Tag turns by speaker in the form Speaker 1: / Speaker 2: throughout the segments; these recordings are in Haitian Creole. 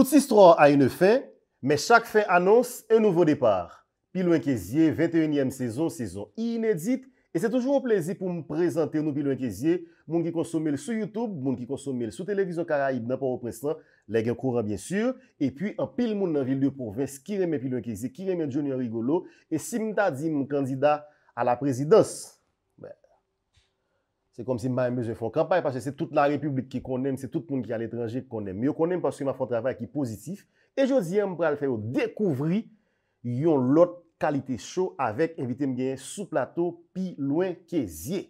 Speaker 1: Koutistro a yon fè, mè chak fè anons, yon nouvo depar. Pilou Enkeziye, 21è sezon, sezon inedit, e se toujou m plèzi pou m prezante nou Pilou Enkeziye, moun ki konsome l sou Youtube, moun ki konsome l sou televizyon karaib, nè pa ou prestan, lè gen kouran bien sur, e pi an pil moun nan vil de pou vès kiremè Pilou Enkeziye, kiremè Johnny Rigolo, e simta di m kandida a la prezidans. Se kom si ma mèjè fò kampay, pache se tout la republik ki konèm, se tout moun ki al etranjè ki konèm. Mè yo konèm pache se ma fò travèl ki pozitif. E jò zièm pral fè yo dekouvri yon lot kalite chò avèk invité m gèyen sou plateau pi loin ke ziè.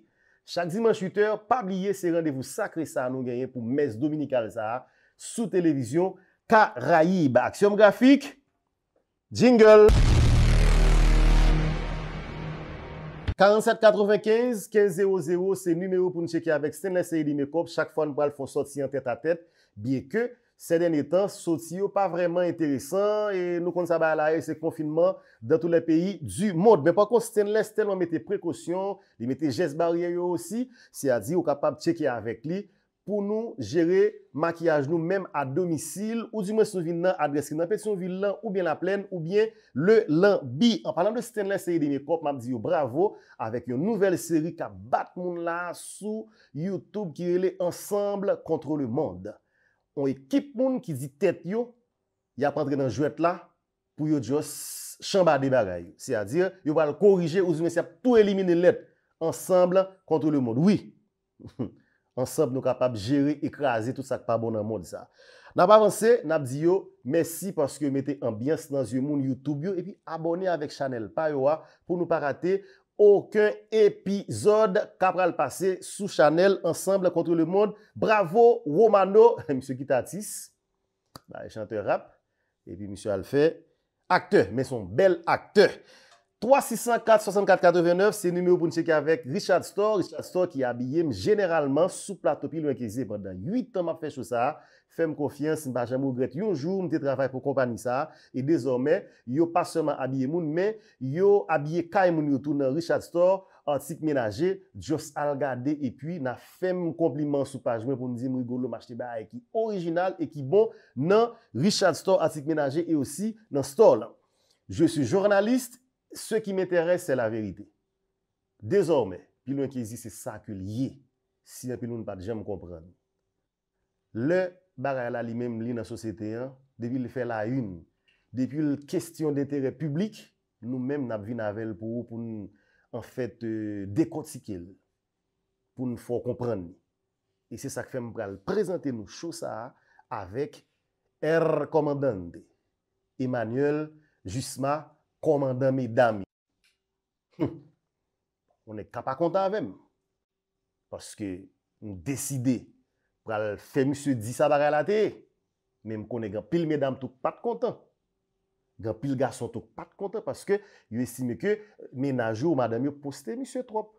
Speaker 1: Chak zi man chuteur, pabliye se randevou sakre sa anon gèyen pou mes Dominique Alzard sou televizyon Karayib. Aksyon grafik, jingle! 47.95, 15.00, se numero pou nou cheke avek Stenless e ili me kop, chak fa nou pral fon soti an tet a tet, bie ke, se den etan, soti yo pa vreman enteresan, e nou kon sa ba alaye se konfinman dan tou le peyi du mod. Be pa kon Stenless tel an mette prekosyon, li mette jes barye yo osi, se a di yo kapab cheke avek li. pou nou jere makyaj nou menm a domisil, ou di mwen souvi nan adres ki nan peti souvi lan ou bien la plen ou bien le lan bi. An palan de sten lan seri de Mekop, mam di yo bravo, avek yo nouvel seri ka bat moun la sou YouTube ki rele ensemble kontre le mond. On ekip moun ki di tet yo, ya prendre nan jwet la pou yo di yo chamba de bagay. Se a dir, yo wale korije ou di mwen se ap tou elimine let ensemble kontre le mond. Oui! Ensemble nou kapap jere, ekraze, tout sa kpa bon nan moun disa Napa avanse, napa di yo, mersi porske mette ambyans nan zye moun YouTube yo E pi abone avèk chanel, pa yo wa pou nou pa rate Okun epizode kapra l'pase sou chanel Ensemble kontre le moun, bravo Romano Mr. Kitatis, chante rap E pi Mr. Alfe, akte, men son bel akte 3-6-5-4-6-4-4-9-9, se nume ou pou nou cheke avek Richard Storr. Richard Storr ki abye m generalman sou platopi lou enkeze. Pendan 8 an m ap fè chou sa. Fè m konfians, m pa jè m ou gret. Yonjou m te travay pou kompani sa. E dezorme, yo pas seman abye moun, men yo abye kay moun yotou nan Richard Storr, antik menaje, Djos Al Gade, epwi nan fè m kompliment sou pajme pou nou di m rigolo m achete ba ek ki orijinal, ek ki bon nan Richard Storr, antik menaje, e osi nan Storr lan. Je sou jurnalist, Se ki m'interesse, se la verite. Dezorme, pilon ke zi se sa ke liye. Si ya pilon pat, jem kompran. Le, bagay la li mem li nan sosete, debil fe la yun. Depil, kwestyon de terè publik, nou mem nap vi navel pou, pou nou, an fèt, euh, dekotikil. Pou nou fò kompran. E se sa ke fèm pral, prezante nou chosa, avèk, er komandande, Emanuel Jusma, Emanuel Jusma, Komandant me dam, on e kapakontan avèm. Paske, mou deside, pral fè monsye di sa baralate. Mèm konen gen pil me dam touk patkontan. Gen pil gason touk patkontan. Paske, yo esime ke menajou ou madame yo poste monsye trop.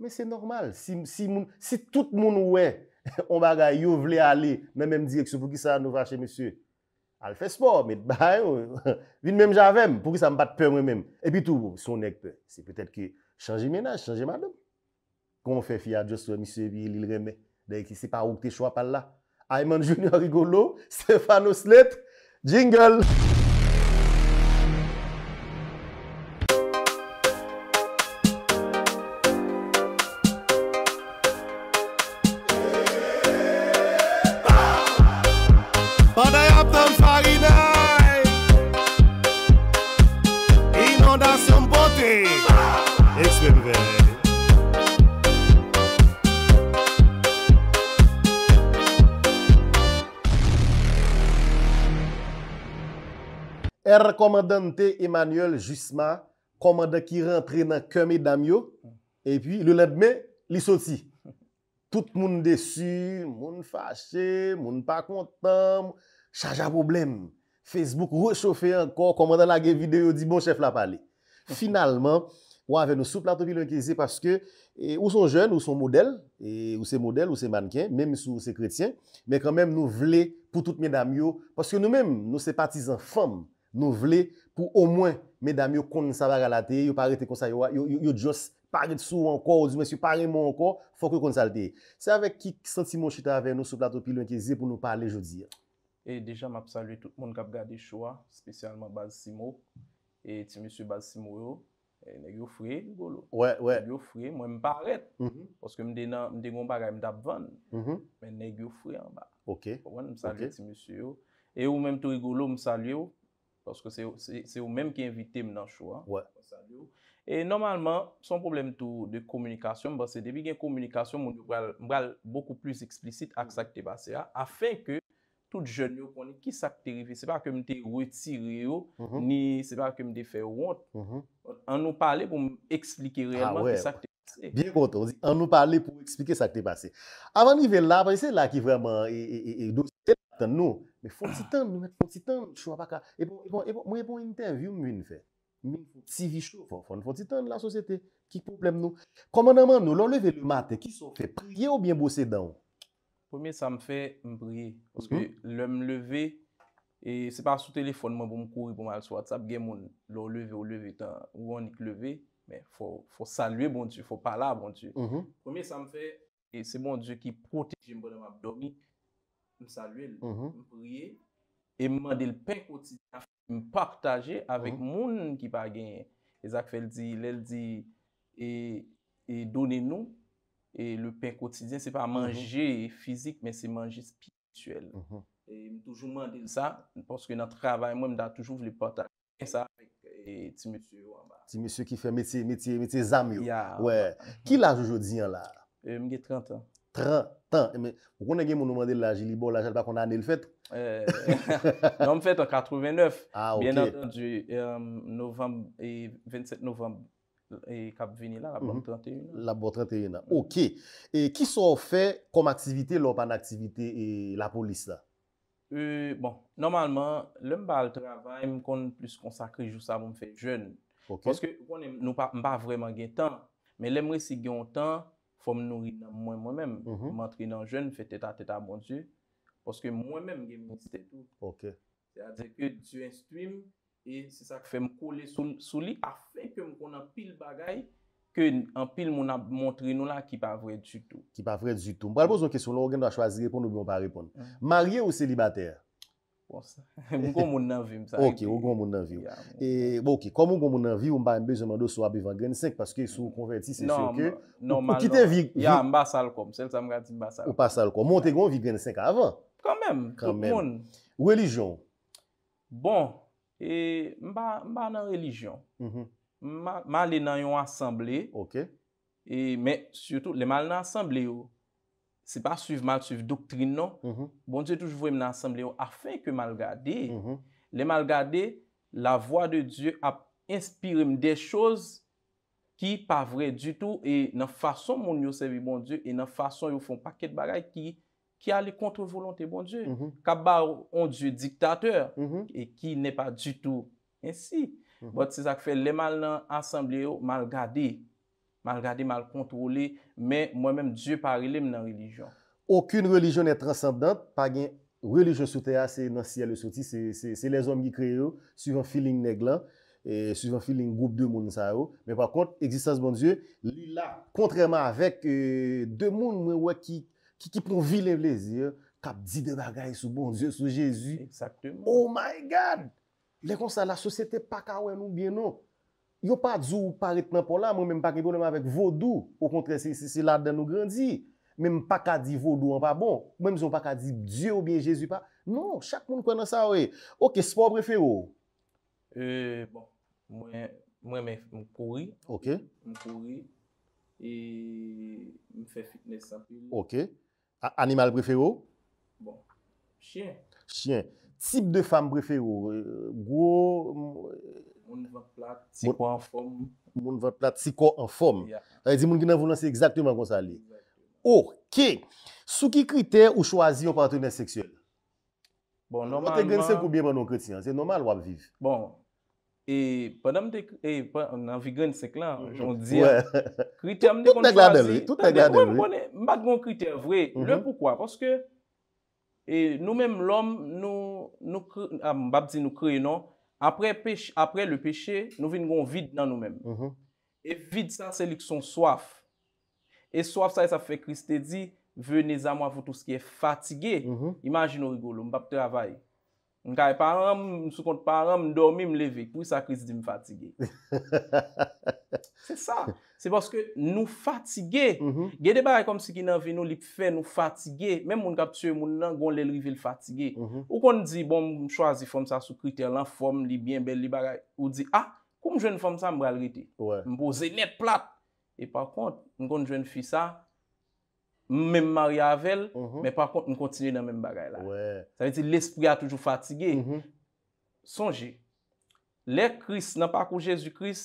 Speaker 1: Mèm se normal. Si tout moun wè, on baga yo vle ale, mèm mèm di ek se fokisa nou vache monsye. Al fespo, met bayou. Vin menm javem, pou ki sa mbat e bon, pe mwen menm. E bitou, son ekpe, se petet ki chanje menaj, chanje madem. Kou mwen fe fya dios wè mi sèvi li l remè, dey ki se pa ouk te chwa pal la. Ayman Junior rigolo, Stefano Slet, jingle! komanda nte Emmanuel Jusma komanda ki rentre nan ke me damyo e pi le ledme li soti tout moun desu, moun fache moun pa kontan chaja problem Facebook rechofé anko, komanda lage videyo di bon chef la pale finalman, wavè nou sou platovi lwenke zi paske ou son jen ou son model ou se model ou se manken mèm sou se kretien mèm nou vle pou tout me damyo paske nou mèm nou se patizan fam nou vle pou ou mwen medam yo konsalate, yo parete konsalte, yo just paret sou anko, ou di mwen si pareman anko, fok yo konsalte. Se avek ki sentimon chita ave nou sou plato pilon keze pou nou pale jodi?
Speaker 2: E deja map salye tout moun kap gade choua, spesyalman Bas Simo, e ti monsi Bas Simo yo, e negyo fwe, negyo fwe, mwen mparete, mhm. poske mdena mdenon bagay mdap van, mhm. men negyo fwe anba. Ok. Mwen msalye ti monsi yo, e yo mwen mtou yi golo msalye yo, paske se ou menm ki invite m nan chou an, e normalman, son problem tou de komunikasyon, m base debi gen komunikasyon, m bale m bral boku plus eksplisit ak sak te basen la, afe ke tout jen yo ponen ki sak terifi, se pa kem te goti yi yo, mm-hmm. ni se pa kem te feyo wot, an nou pale pou explike relman ki sak te basen. Bien kont,
Speaker 1: an nou pale pou explike sak te basen. Avan li vel la, se la ki vreman, nou, Fon titan nou, fon titan chwa pa ka. E bon, e bon, mwen epon bon interview mwen fe. Mwen epon TV show fon fon. Fon titan la sosyete ki kouplem nou. Koman nanman nou, lor leve le maten ki son fe priye ou bien bose dan?
Speaker 2: Premier sa m fe m priye. Koske lor m leve, e se pa sou telefon mwen bon kouri, bon al sou WhatsApp, gen moun lor leve ou leve tan, ou anik leve, men fò salue bonjou, fò pala bonjou. Mm-hmm. Premier sa m fe, e se bon, diyo ki proteji m bonan wap doni, m salue, mhm. m priye, e m mande l pen kotidien, m partaje avèk mhm. moun ki pa genye. E zak fèl di, lèl di, e, e donen nou, e l pen kotidien, se pa mhm. manje fizik, men se manje spikituel. E m toujou mande sa, m poske nan travay mwen m da toujou vle partaje sa, e ti m sè yo anba.
Speaker 1: Ti m sè yo ki fè metye, metye, metye zamyo. Ya. Wè. Ki la joudiyan la?
Speaker 2: E, m gen 30 an.
Speaker 1: 30 an. Tan, mwen gen moun mwande la jilibo mhm. la jalpa kon anel fèt?
Speaker 2: Non mw fèt an 89. Bien anton di, 27 Nov, kap vini la, la bò
Speaker 1: 31. La bò 31, ok. Ki sou fè kom aktivite lò pan aktivite la polis la?
Speaker 2: Euh, bon, normalman, lè mba al travay m kon plus konsakri jous sa mwen fè jön. Ok. Mwen gen tan, mwen gen tan, Fom nou rin nan mwen mwen mhm. men, bon mwen rin nan jen, fwe teta teta bonjou, poske mwen men gen mwen stekou. Ok. Se adeke, diwen stream, e se sa ke fwe m koule sou li, apen ke m kon apil bagay, ke anpil moun ap montri nou la ki pa vred zutou. Ki pa vred zutou. Mwen alpo zon kesyon,
Speaker 1: lor gen do a chwazi repon ou mwen pa repon. Mhm. Marye ou selibatèr?
Speaker 2: Mwen kon moun nan viw. Ok, mwen
Speaker 1: kon moun nan viw. Kon mwen kon e, moun nan viw, bon, mwen bayan bejman do sou abivan genesek paske sou konverti se syon ke. Non, nan. Ou kite viw? Ya, mwen
Speaker 2: bayan sal kom. Sèl sa mwen bayan sal kom. Ou pa sal
Speaker 1: kom. Mwen te kon viw genesek avan? Kan men. Kan men. Ou religion?
Speaker 2: Bon, e, mwen bayan nan religion. Mhm. Mwen alen nan yon asemble. Ok. E, mwen alen nan asemble yo. se pa suiv mal, suiv doktrine non. mhm. bon mhm. nan, bon Dje toujvou em nan asemble yo, afe ke mal gade, le mal gade, la voa de Dje ap inspirem de chouz ki pa vre du tou, e nan fason moun mhm. yo sevi bon Dje, e nan fason yo fon paket bagay ki, ki ale kontrevolonte bon Dje, ka ba ou an Dje diktateur, e ki ne pa du tou ensi. Bote se sak fe, le mal nan asemble yo, mal gade, mal gade, mal kontrole, men mwen menm Diyo parilem nan relijon.
Speaker 1: Okun relijon net transandant, pagyen relijon soutea se nasi alesoti, se les om gikre yo, suivant filin neglan, suivant filin goup de moun sa yo, oh. men pa kont, egzistans bon Diyo, li la, kontreman avèk, euh, de moun mwen wè ki, ki ki plon vi le vlezi, kap di de bagay sou bon Diyo, sou Jezou. Sakte, oh my God, le kon sa la sosyete pa kawen ou bien nou, Yo pa djou ou pa ritman pou la, mwen mwen pa ki bonan mwen avèk vodou. Ou kontre, se la den nou grandi. Mwen mwen pa ka di vodou an pa bon. Mwen mwen pa ka di djou ou bien jesu pa. Non, chak moun kwen nan sa oe. Ok, sport
Speaker 2: prefero? E, bon, mwen mwen kouri. Ok. Mwen kouri. E mwen fè fitness anpe. Ok.
Speaker 1: Animal prefero?
Speaker 2: Bon, chien.
Speaker 1: Chien. Tip de fam prefero? Euh, Gwo...
Speaker 2: Moun vat plat,
Speaker 1: si ko an fom. Moun vat plat, si ko an fom. Ya. A yi di moun ki nan vounan se exaktouman kon sa li. O, ke, sou ki kriter ou chwazi yon patrounen seksuel?
Speaker 2: Bon, normal man. Moun te grensek ou
Speaker 1: bieman nou kritsi an, se normal wap viv.
Speaker 2: Bon, e, padam te kriter, e, nan vi grensek lan, mm-hmm. joun di. Ouè. Kriter moun de kon chwazi. Tout te gladevri, tout te gladevri. Moun mwen mbate kon kriter vre, le mm-hmm. poukwa? Poske, e, nou menm lom, nou, mbap di nou kre yon an, apre le peche, nou vin gwen vide nan nou men. Mhm. E vide sa, se li k son swaf. E swaf sa, e sa fe Christe di, vene zamo avou tout se ki e fatige. Mhm. Imajino rigolo, mbap te avaye. Mwen kaye paran, mwen sou konti paran, mwen dormi, mwen leve. Kwi sa kris di mwen fatige. Se sa. Se baske nou fatige. Mhm. Gede baray kom si ki nan veno li pfe nou fatige. Men mwen kap sye mwen nan gwen lelrive l fatige. Mhm. Ou kon di bon mwen chwazi fom sa sou kriter lan, fom li bien bel li baray. Ou di, ah, kou mwen jwen fom sa mwen bralrite. Mwen pose net plat. E par kont, mwen kon jwen fi sa... Mèm maryavelle, mè mhm. pa kont mè kontinye nan mèm bagay la. Sa mè ti l'esprit a toujou fatigè. Mhm. Sonje, lè kris nan pa kou jesu kris,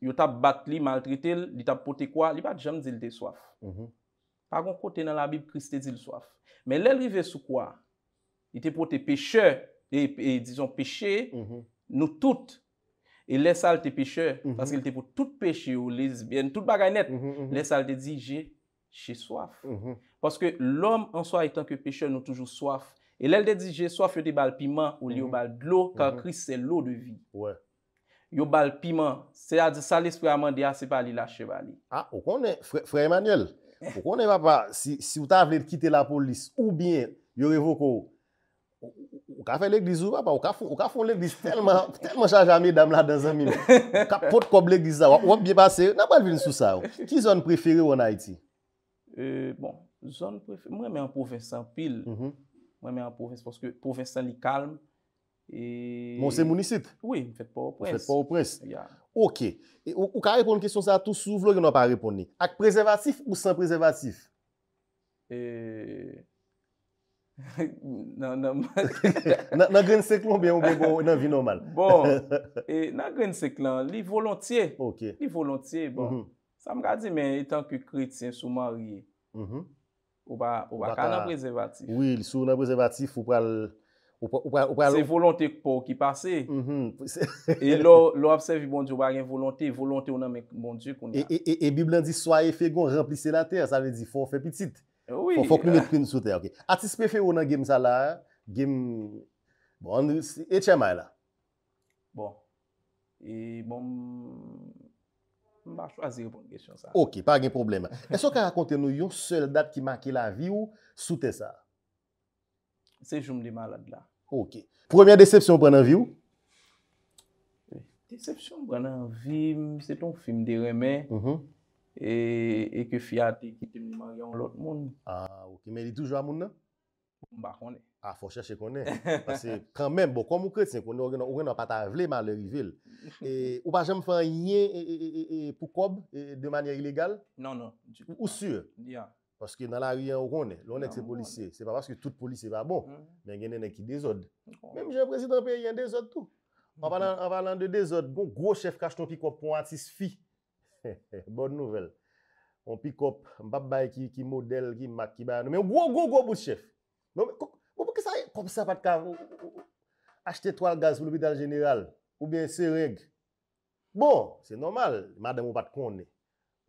Speaker 2: yo tab bat li, maltritel, li tab pote kwa, li bat jam zil te swaf. Mhm. Pa kon kote nan la bib kris te zil swaf. Mè lè l'rive sou kwa? I te pote peche, e, e dijon peche, nou tout. E lè sal te peche, paske lè te pote tout peche ou lesbien, tout bagay net, lè sal te di je. Che soif. Mhm. Parce que l'homme en soi, étant que pécheur, n'a toujours soif. Et l'elle dit, j'ai soif de balpiment, ou li yo mhm. bal de l'eau, car mhm. Christ, c'est l'eau de vie. Yo balpiment, c'est-à-dire, sa l'esprit amandéa, ah, c'est pas li la chevalie. Ah,
Speaker 1: ou konè, frère Emmanuel, ou konè, papa, si ou ta avlé de kiter la police, ou bien, yorevo ko, ou ka fè lèk dizou, papa, ou ka fò lèk dizou, telman chan jamè dam la dansan mi. Ou ka pot kob lèk dizou, ou ap biye basse, n'a bal vin sou sa. Ki z
Speaker 2: Euh, bon, mwen mè an provinsan pil. Mwen mhm. mè an provinsan, pwoske provinsan li kalm. Bon, mwen se mounisit? Oui, mwen fèt pa
Speaker 3: ou prens. Ok,
Speaker 2: ou ka repon kèsyon sa tou
Speaker 1: souvlo, yon nan pa repon ni. Ak prezervatif ou san prezervatif?
Speaker 2: Eee... Nan, nan... Nan gren seklon, mwen mwen mwen nan vi normal. Bon, nan gren seklon, li volontye. Sa mwen gadi men, etan ki kretien sou marye, Mm-hmm. Ou ba kanan prezervatif Oui,
Speaker 1: sou nan prezervatif Ou pa l'o Se
Speaker 2: volante pou ki pase E lò, lò apsevi bon di Ou ba gen volante, volante ou nan bon di
Speaker 1: E biblan di, swaye fe gon remplise la ter Sa le di, fon fe pitit Fon fok nou ne pren sou ter Atispe fe ou nan gem sa la Gem, bon, etche may la
Speaker 2: Bon E bon Ok,
Speaker 1: pa gen probleme. Eso ka rakonte nou yon sel dat ki maki la vi ou, sou te
Speaker 2: sa? Se jom li malade la.
Speaker 1: Ok. Premier decepcion prena vi ou?
Speaker 2: Decepcion prena vi, se ton film di reme, e ke fiat e ki temi malade an lot moun. A, ou ki meri toujwa
Speaker 1: moun nan? Ou ba kone? A, fò chèche kone. Pè se, kran mèm, bo, kòm mou kètse, kòm nou re nan pat avle man lè rivel. E, ou pa jèm fè yè e, e, pou kob de manye ilégal? Non, non. Ou sè? Ya. Pòske nan la rè yè ou kone, lò nèk non, se non, polise, non. se pa paskè tout polise va bon, mm. nèk yè nèk ki dezod. Oh. Mèm jèm presi tanpè yè dezod tou. An pa lan de dezod, go, go, chèf kache ton pi kob pou an tis fi. Bon nouvel. On pi kob, mpa bay ki, ki model, Non, bon, ou mwen kesay, kom sa pat kav? Achete to al gaz blou bi dal general. Ou ben se reg. Bon, se normal. Mada mwen pat kon.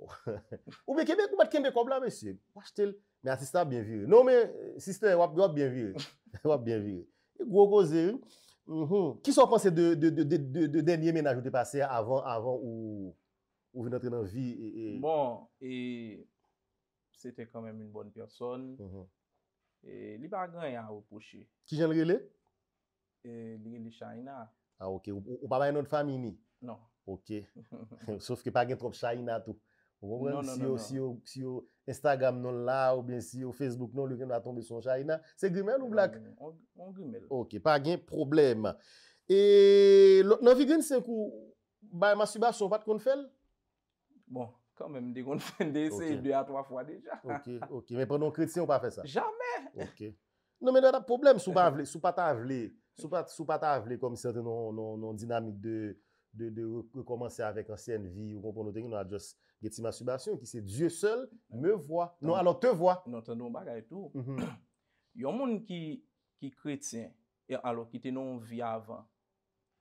Speaker 1: Ou be kebek, ou bat kebek kom la, mwen se. Wachtel, mwen asista, bienvire. Non men, asista, wap bienvire. Wap bienvire. E gwo koze. Ki son konse de denye menaj ou de pase avant ou ou vene entrenan vi.
Speaker 2: Bon, e se te kamen mwen bon person. E, li ba gen yon pouche. Ki jen rele? E, li gen li chayina.
Speaker 1: Ah, ou pa baye nou de fami mi? Non. Sof ke pa gen trop chayina tou. Ou non, wè non, non, si yo Instagram non la ou si yo Facebook non, lè gen nou a tombe son chayina. Se grimel ou blak? On grimel. Ok, pa gen problem. E lovi gen se kou baye masubasou pat kon fel?
Speaker 2: Bon. Mè mdè kon fènde se, dè a 3 fwa dè jan Ok, ok, mè pren non krétien ou pa fè sa? Jamè!
Speaker 1: Non mè dè da problem sou pa ta avlé Sou pa ta avlé komi sète non dinamik de De rekomansè avèk ansyen vi Ou konpon nou ten yon adjòs geti masubasyon Ki se djè sèl, mè vwa Non alò te vwa Non tèndon bagay tou mm-hmm.
Speaker 2: Yon moun ki krétien E alò ki tenon vi avan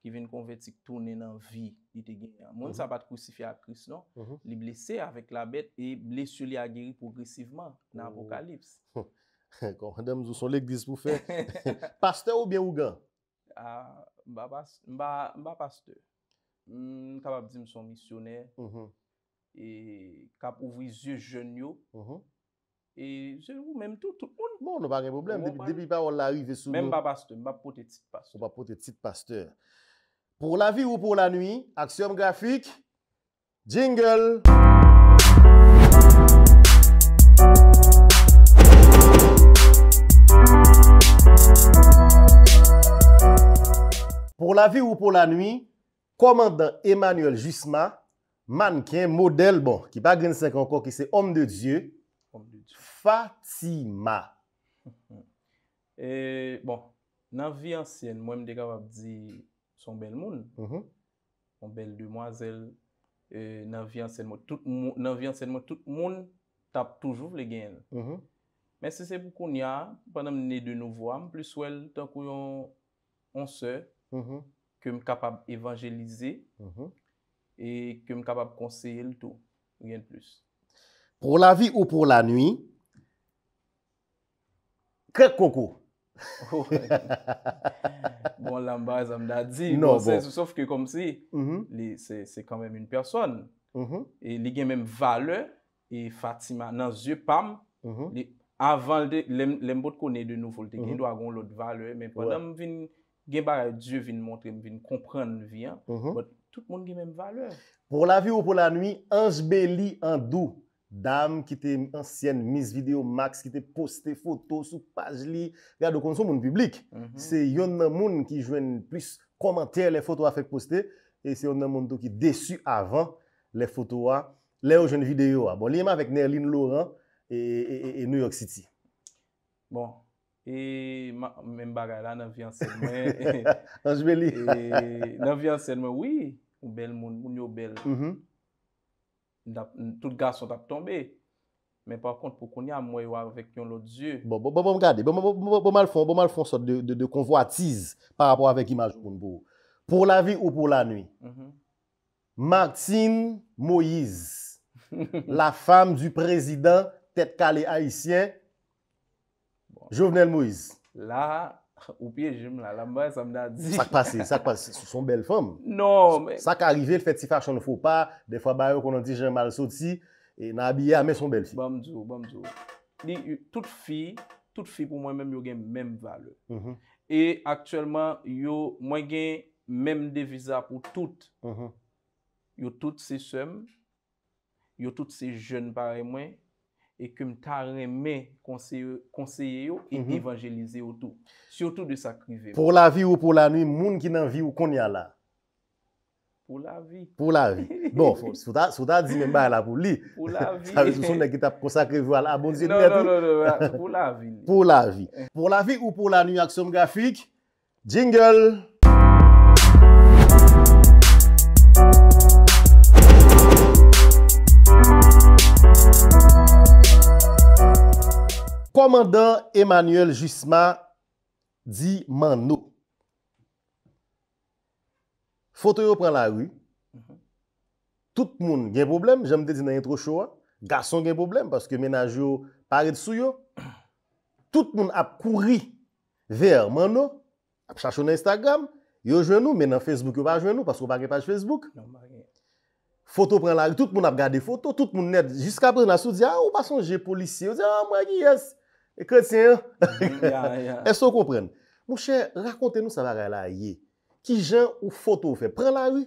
Speaker 2: ki ven konvertik tonen nan vi. Mwen sa mhm. pat kousifi a kris, non? Mhm. Li blese avèk la bet e blesye li ageri progresiveman nan oh. apokalips.
Speaker 1: Konkèndèm zouson l'eglis pou fè.
Speaker 2: Paste ou bien ou bon, gen? Mba pasteur. Mba pasteur. Mbap ap di mson misyonè. Mbap ap ouvri zye jen yo. Mbap ap ouvri zye jen yo. Mbap ap ouvri zye jen yo. Mbap ap ouvri zye jen yo. Mbap
Speaker 1: ap apote tit pasteur. Mbap apote tit pasteur. Pour la vie ou pour la nuit, aksyon grafik, jingle! Pour la vie ou pour la nuit, komandant Emmanuel Jusma, manke, model, bon, ki pa gen sèk ankon ki se om de dieu, Fatima.
Speaker 2: E bon, nan vi ansyen, mwen mdeka wap di... Son bel moun, mm-hmm. son bel demwazel, nan vyan sen moun, tout moun tap toujou vle gen. Men se se pou kon ya, pandan mnen de nou vo am, plus wèl tan kou yon onse, kem kapab evanjelize, e kem kapab konseye lito, gen plus.
Speaker 1: Pro la vi ou pro la nwi, kèk koko?
Speaker 2: Bon la mba e zanm da di Sousof ke kom si Se kanmèm yon person E li genmèm vale E Fatima nan zye pam Avan lèm bot konè de nouvolte Genmèm do a gon lot vale Men panam vin genmèm Je vin montre, vin komprende Tout moun genmèm vale
Speaker 1: Pour la vie ou pour la nuit Hans Belli en dou Dam ki te ansyen, Miss Video Max, ki te poste foto sou paj li. Gado konson moun publik. Mhm. Se yon nan moun ki jwen plus komantere le foto a fek poste. E se yon nan moun tou ki desu avan le foto a le ou jwen video a. Bon, li yon ma vek Nerlin Laurent e New York City. Bon,
Speaker 2: e men baga la nan vi ansen mwen.
Speaker 4: Anj me li. E nan
Speaker 2: vi ansen mwen, wii, moun bel moun, moun yo bel. Moun. Mhm. Tout gars sot ap tombe Men pa kont pou konya mwen wak vek yon lot zye
Speaker 1: Bon, bon, bon, bon, gade Bon, bon, bon, bon, bon, bon, bon, bon, bon, bon, bon, bon, bon, bon Sot de, de, de konvoi atiz Par apon avèk imaj kounbo Pour la vie ou pour la nuit mm-hmm. Martine Moïse La femme du président Tête calée haïtien bon. Jovenel Moïse
Speaker 2: La... Ou piye jim la, la mwen sa mden a di. Sak pase, sak pase,
Speaker 1: sou son bel fom. Non men. Sak arive, feti fachan nou fwo pa, de fwa bayo konon di jen mal sot si, e nan abye a men son bel fi. Bamdou, bamdou.
Speaker 2: Li, tout fi, tout fi pou mwen men yo gen menm vale. Mhm. E aktuelman yo mwen gen menm devisa pou tout. Mhm. Yo tout se sem, yo tout se jen pare mwen. e kem ta reme konseye yo, e mi mhm. evanjelize yo tou. Siyotou de sakrive. Pour la
Speaker 1: vie ou pour la nuit, moun ki nan vie ou kon ya la? Pour la vie. Pour la vie. Bon, sou ta di men ba la pou non, li. Non, non, pour la vie. Sa ve sou sou ne ki tap konsakrive ou ala abonziye. Non, non, non, pour la vie. Pour la vie. Pour la vie ou pour la nuit, aksyon grafik, jingle! Komandan Emmanuel Jusma di man nou. Foto yo pran la rou. Tout moun gen problem. Jame de di nan intro show an. Gason gen problem. Paske mena jo paret sou yo. Tout moun ap kouri ver man nou. Ap chacho nan Instagram. Yo jwen nou. Menan Facebook yo pa jwen nou. Paske wapage Facebook. Non, foto pran la rou. Tout moun ap gade foto. Tout moun net. Jiska pran nasou di. Ah, ou bason je polici. Ou di. Ah, mwen ki yes. E kote se yon? E so kompren. Mouche, rakonte nou sa vare la ye. Ki jen ou foto ah, ou fe. Pren la yon.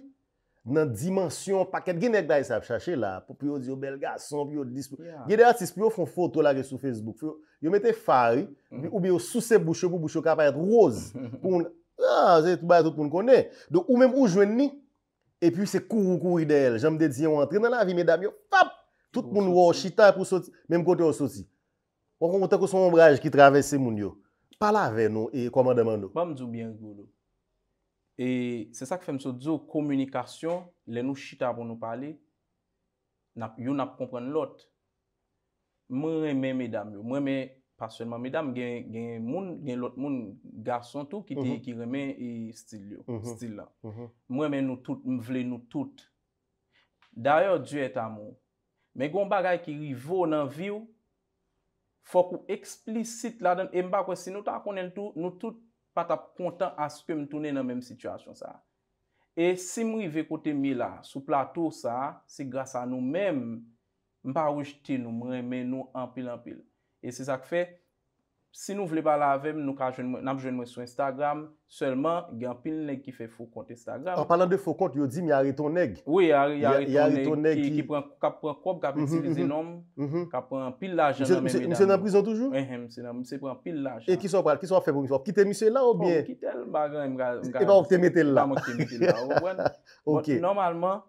Speaker 1: Nan dimensyon paket. Ginek da yon sa ap chache la. Pou pyo diyo belgason, pyo dispo. Gye de atis pyo foun foto la ge sou Facebook. Fyo yon mette far yon. Ou biyo souse boucho pou boucho kapayet rose. Poun. Ah, zey tout baye tout moun kone. Don ou menm ou jwen ni. E pi se kou kou kou ridel. Jamde diyon antre nan la vi medam yo. Pap! Tout moun wou chita pou soti. Menm kote ou soti. Ou kon kontek ou son ombraj ki travesi moun yo? Pala ve nou, e kwa man deman nou?
Speaker 2: Ba m djou biyan djou nou. E se sa ki fem se djou, komunikasyon, le nou chita pou nou pale, yon ap kompren lot, mwen remen medam yo. Mwen remen, paswenman medam, gen lot moun garson tou, ki mhm. remen stil yo, mhm. stil la. Mhm. Mwen remen nou tout, mwen vle nou tout. Daryo, djou et amou. Men kon bagay ki rivo nan viyo, Fok ou eksplisit la dan, e mba kwen si nou ta konen tou, nou tout pata kontan aske mtounen nan menm situasyon sa. E si mri vekote mi la, sou platou sa, si grasa nou menm, mba wich ti nou mremen nou anpil anpil. E se sak fe, Si nou vle balavem, nou ka nabjwen mwen sou Instagram, selman, gyan pil leg ki fe fokont Instagram. An
Speaker 1: palan de fokont, yo di mi areton leg. Oui, areton leg.
Speaker 2: Ki pren kop, kap etilize mhm, mhm, nom, kap pren pil laj an nan menme dan. Mse nan prizon toujou? Mse nan, mse pren pil laj an. E kis wap pral, kis wap fe pou mse wap? Kite mse la ou oh, bie? Kite l bagan, mga. E ba wak te mete l la?
Speaker 1: E ba wak te mete l la, wak
Speaker 2: wane. Ok. Normalman,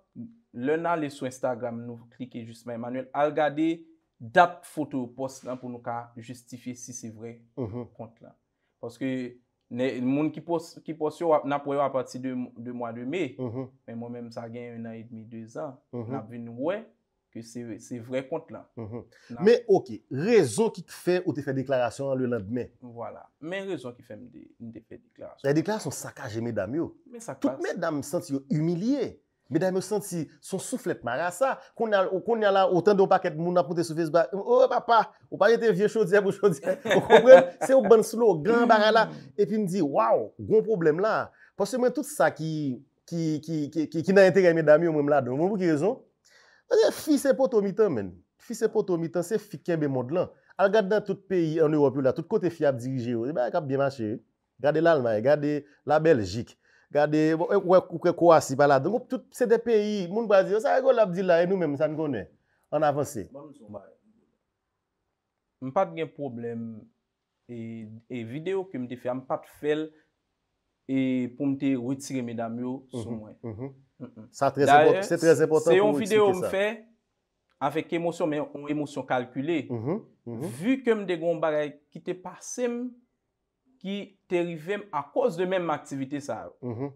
Speaker 2: lè nan le sou Instagram nou, klike justman Emmanuel, al gade, Dap foto pos lan pou nou ka justifi si se vre mhm. kont lan. Paske moun ki pos yo wap na pou yo a pati 2 mwa 2 me, mhm. men mwen men sa gen 1 an et demi 2 an, nan ven wè ke se vre kont lan.
Speaker 1: Mhm. Men ok, rezon ki te fe ou te fe deklarasyon an le lan dme?
Speaker 2: Voilà, men rezon ki fe mde pe deklarasyon.
Speaker 1: Le deklarasyon sakaje men dam yo. Men sakaje. Tout men dam sent yo humilié. Medan yo senti son souflet ma ra sa. Kon nye la, o tan de o paket moun aponte souflet se ba, o papa, o paket te vie chodye pou chodye. O kompren, se yo banslo, o gran mm. ba ra la. E pi mdi, waw, goun problem la. Pwase mwen tout sa ki, ki, ki, ki, ki nan entegre medan mi yo mwen la do. Mwen pou ki rezon. Mwen di, fi se poto mi tan men. Fi se poto mi tan, se fi kenbe mod lan. Al gade dan tout peyi an Europe yo la, tout kote fi ap dirije yo. E ba, kap bi mache. Gade l'Alman, gade la Belgique. Gade, ou kwe kwa si balade. Mou tout, se de peyi, moun bazio, sa e go labdila e nou mèm, san gounè.
Speaker 2: An avansè. M pat gen problem, e video ke m te fè, m pat fèl, e pou m te ruitire mè dam yo, sou mhm, mwen. Sa trez epotan pou m wik sike sa. Se yon video m fè, avèk emosyon, mè yon emosyon kalkule, vu ke m de goun bagay ki te pasèm, Ki te rivem a koz de menm aktivite sa yo. Mm-hmm.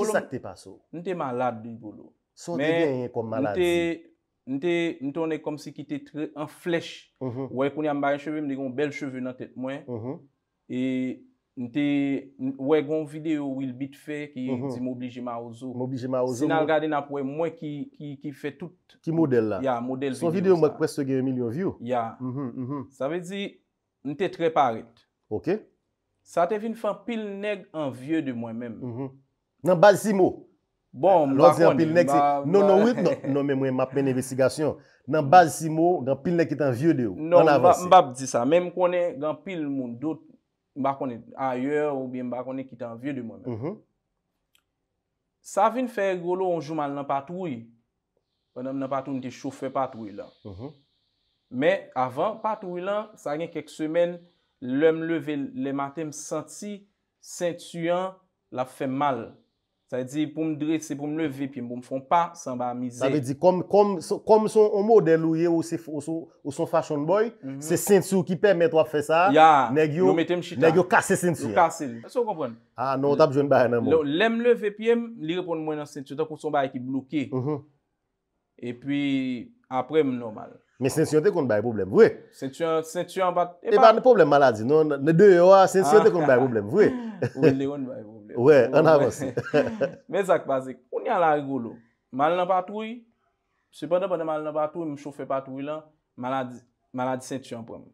Speaker 2: Ki sakte pa sou? Nte malade di golo. Sou de gen yon kon malade? Nte, nte, nte one kom si ki te tre en flech. Mm-hmm. Wey kon yon baren cheve, mne gen bel cheve nan tet mwen. Mm-hmm. E, nte, wey kon video will bit fe ki mhm. di moblije ma ouzo. Moblije ma ouzo. Si nan gade na kwe mwen ki, ki, ki fe tout. Ki model la? Ya, model video sa. Son video mwen
Speaker 1: presto gen yon million view?
Speaker 2: Ya. Mm-hmm, mm-hmm. Sa vezi, nte tre paret. Ok. Sa te vin fan pil neg an vie de mwen menm. Mhm. Nan
Speaker 1: bazi si mou?
Speaker 2: Bon, mbap koni, mbap... Non, non mwen non.
Speaker 1: non, mwen map men investigasyon. Nan bazi si mou, gan pil neg kita an vie de ou. Non,
Speaker 2: mbap di sa. Menm koni, gan pil moun dot, mbap koni aye, ou mbap koni kita an vie de mwen menm. Mbap koni, mbap koni, mbap koni kita an vie de mwen menm. Sa vin fe golo onjouman nan patoui. Fè nan nan patoui, nite choufe patoui la. Men, mhm. avan, patoui la, sa gen kek semen... Lem leve, lem ate m senti, sentuyan la fe mal. Sa e di pou m dre, se pou m leve, pi m pou m fon pa, san ba amize. Sa e di
Speaker 1: kom, kom, kom son model ou ye ou son fashion boy, mhm. se sentu ki permet wap fe sa, negyo kase sentuyan. Ya, nou mette m chita, nou kase. Ase ou kompren? A, ah, nou tap joun ba enan mou.
Speaker 2: Lem leve, pi m, li repon mwen an sentuyan, pou son ba e ki blouke. Mhm. E pi, apre m normal.
Speaker 1: Men sensiyon te konn bay problem, wè.
Speaker 2: Sensiyon, sensiyon pat... Eman, ne
Speaker 1: problem eh maladi, non, ne deyo a sensiyon te konn bay problem, wè. Wè,
Speaker 2: leon bay problem.
Speaker 1: Wè, an avansi.
Speaker 2: Men zak bazik, ou ni ala ego lo, mal nan patouy, sepande pwede mal nan patouy, mou choufe patouy la, maladi, maladi sensiyon pwem.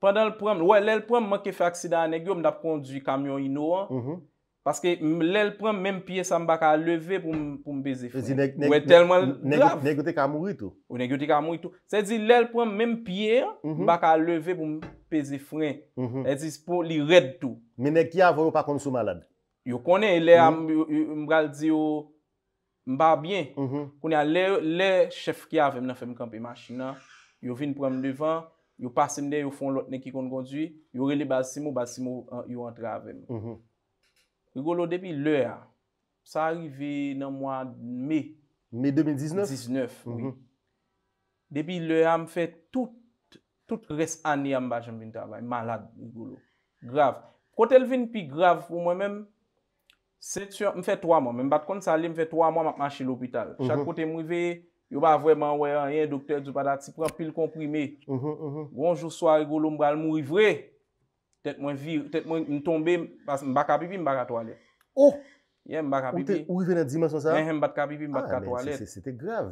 Speaker 2: Padan l pwem, wè, lè l pwem, man ke fè aksida anegyo, mdap kondji kamyon ino an, mm-hmm. Paske lèl pren menm piye sa m baka leve pou m beze fren. Ou e telman laf.
Speaker 1: Negyote kamouri tou?
Speaker 2: Ou negyote kamouri tou. Se di lèl pren menm piye, m mhm. baka leve pou m beze fren. Mhm. E di pou li red tou. Menè kia voun ou pa konsou malad? Yo konen, mhm. m bral di yo mba bien. Kounen lèl chef kia vèm nan fèm kampi machina. Yo vin pren m devan, yo pasen de yo fon lot ne ki kon kondui. Yo rele basi mou, basi mou yo antra vèm. Rigolo, depi l'eure, sa arive nan mwa me, me 2019, depi l'eure, a mfe tout, tout res ane a mbajan bin tabay, malade, rigolo, grave. Kotel vin pi grave pou mwen men, seksyon, mfe 3 mwen, mwen bat kon sali mfe 3 mwen makman che l'opital. Mhm. Chak kote mwe ve, yo ba vwe man we an, yon doktel djou pa dati, pran pil komprime.
Speaker 4: Gonjou
Speaker 2: mhm, mhm. swa rigolo mbral mwe vre, Tet mwen vir, tet mwen yon tombe, pas m baka pipi, m baka toalet. Oh! Yon m baka pipi. Ou te
Speaker 1: ou yon adzima son sa? Yon m baka pipi, m baka toalet. Ah, men, se se
Speaker 2: se, se te grav.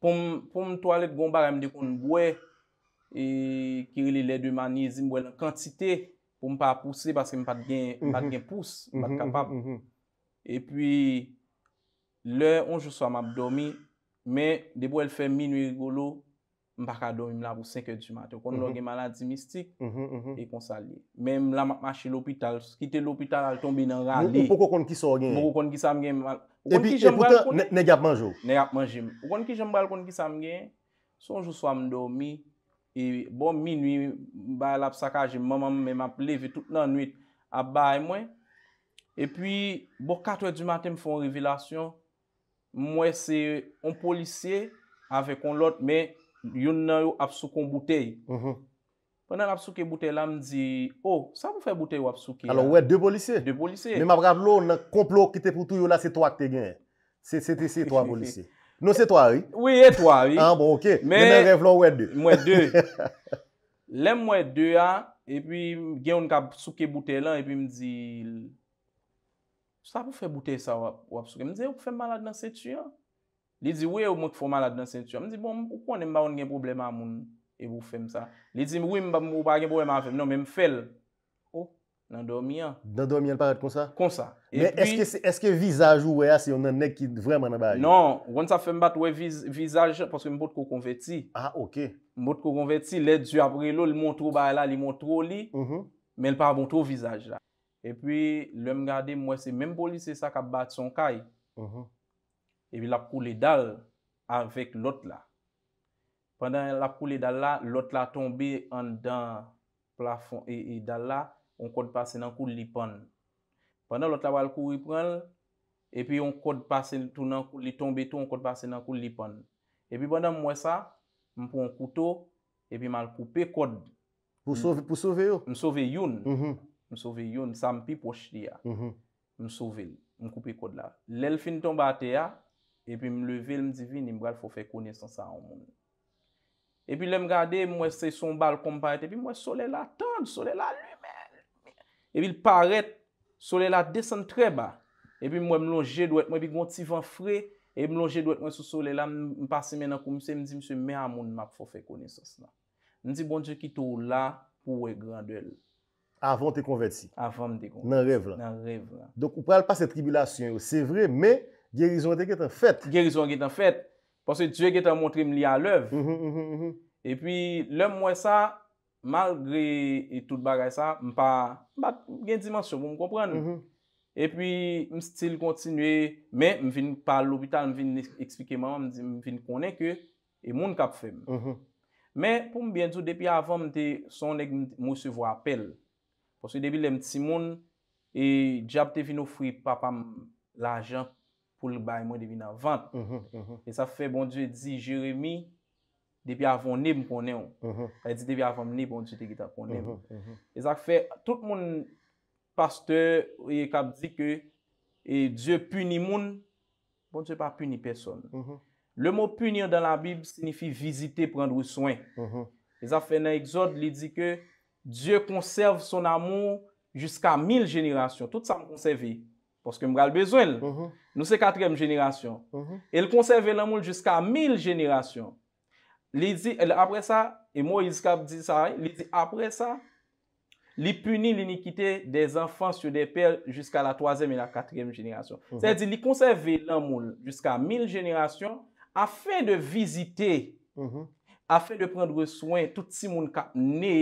Speaker 2: Pon m toalet, goun bar, yon dekoun m bwe, e kiri li le dwe mani, zin m bwe lant kantite, pou m pa apouse, paske m pat gen, pat mhm. gen pousse, m pat mhm, kapap. Mhm, e pi, lè, on jouswa m abdomi, men, debo el fè mi nwe rigolo, Mpaka do yon la pou 5 e di maten. Ou kon lò mhm. gen maladi mistik, mhm, mhm. e konsalye. Men m la m ap mache l'opital. Kite l'opital, al tombe nan ralye. Mpoko
Speaker 1: kon ki so gen. Mpoko
Speaker 2: kon ki sa m gen. E, e pote negap manjou. Negap manjou. Ou kon ki jen bal kon ki sa m gen, sonjou so am do mi. E bon mi nwi, m bay la p sakajen, maman men map leve tout nan nwit ap bay mwen. E pi, bo 4 e di maten m fon revelasyon. Mwen se, on polisye, ave kon lot, men, yon nan yo apsou kon boutey. Mhm. Pwè nan apsou ke boutey la, mzi, o, oh, sa pou fè boutey yo apsou ke la? Alo, wè dè
Speaker 1: bolise? Dè bolise. Mè mè brav lò, nan komplot ki te poutou yo la, se to ak te gen. Se te se, to a bolise. Non se to a, wè? Oui, e to a, wè. An,
Speaker 3: bon, ok. Mè nan revlon wè dè. Mwè dè.
Speaker 2: Lè mwè dè a, e pi gen yon ka apsou ke boutey la, e pi mzi, sa pou fè boutey sa wap? Mzi, wè pou fè malade nan se tsyan? Li di, wè ou mou ki fò malade nan sentyon? Mè di, bon, mou pou ane mba ou ngen problem a moun evou fem sa? Li di, mou mba ou mba gen problem a fem? Non, mè m fèl. O, nan do myan.
Speaker 1: Nan do myan l paret kon sa? Kon sa. Mè eske visaj ou wè a si yon nan neg ki vreman nan bagi?
Speaker 2: Non, wè ane sa fem bat wè visaj, paske m bot kou konve ti. Ah, ok. M bot kou konve ti, lè di apre lò, l moutro ba la, l moutro li, mè l mm-hmm. pa moutro visaj la. E pwi, lè m gade mwè se, mè epi lap kou li dal avèk lot la. Pendan lap kou li dal la, lot la tombe an dan plafon e dal la, on koude pase nan kou li pon. Pendan lot la wale kou li pren, epi on koude pase, li tombe tou, on koude pase nan kou li pon. Epi pandan mwen sa, mwen pou an koutou, epi mwen koupe koude. Pou sove yo? Mwen mm-hmm. sove yon. Mwen sove yon, sa mpi poch li ya. Mwen mm-hmm. sove, mwen koupe koude la. Lèl fin ton bate ya, epi m leve, m di vi, ni m bral fò fè kone sò sa an moun. Epi le m gade, m wè se son bal komparete, epi m wè sole la tan, sole la lume. Epi l parete, sole la desan treba. Epi m wè m loje, m wè m wè gwen ti van fre, m wè m loje, m wè m wè sou sole la, m pase men an koumse, m di mse mè an moun m ap fò fè kone sò sa. M di bon di jè ki tou la pou wè grandel.
Speaker 1: Avant te konverti. Avant te konverti. Nan rev lan. Nan rev lan. Donk ou pral pa se tribilasyon yo,
Speaker 2: se v Gerizonte get an fèt. Gerizonte get an fèt. Ponsè djè get an montre m li a lèv. E pi lèm mwen sa, malgre etout bagay sa, m pa gen dimansyon pou m kompran. E pi m stil kontinwe, men m vin pa l'hobital, m vin ekspikeman, m vin konen ke, e moun kap fèm. Men pou m bèn djou, depi avan m te sonen m monsi vwa apel. Ponsè depi lèm ti moun, e djab te vin ofri papam l'ajan. pou l'baye mwen devina vant. Mhm, mhm. E sa fè, bon die di, Jeremie, devya avon neb mponnen. E mhm. di devya avon neb, bon die te gita pponnen. E sa fè, tout moun pasteur, e kap di ke, e die puni moun, bon die pa puni person. Le moun puni an dan la bib, sinifi visite prend wou soen. E sa fè nan exode, li di ke, die konserve son amou, jusqu'a mil jeneration. Tout sa m konserve yi. Porske mga l bezwen l. Mhm. Nou se katrem jenerasyon. Mhm. El konserve l amoul jiska mil jenerasyon. Li di, el apre sa, e mou yis ka di sa, li di apre sa, li puni l inikite des anfan sou mhm. de per jiska la toazem e la katrem jenerasyon. Se di, li konserve l amoul jiska mil jenerasyon afe de vizite, afe de prendre soen tout si moun ka ne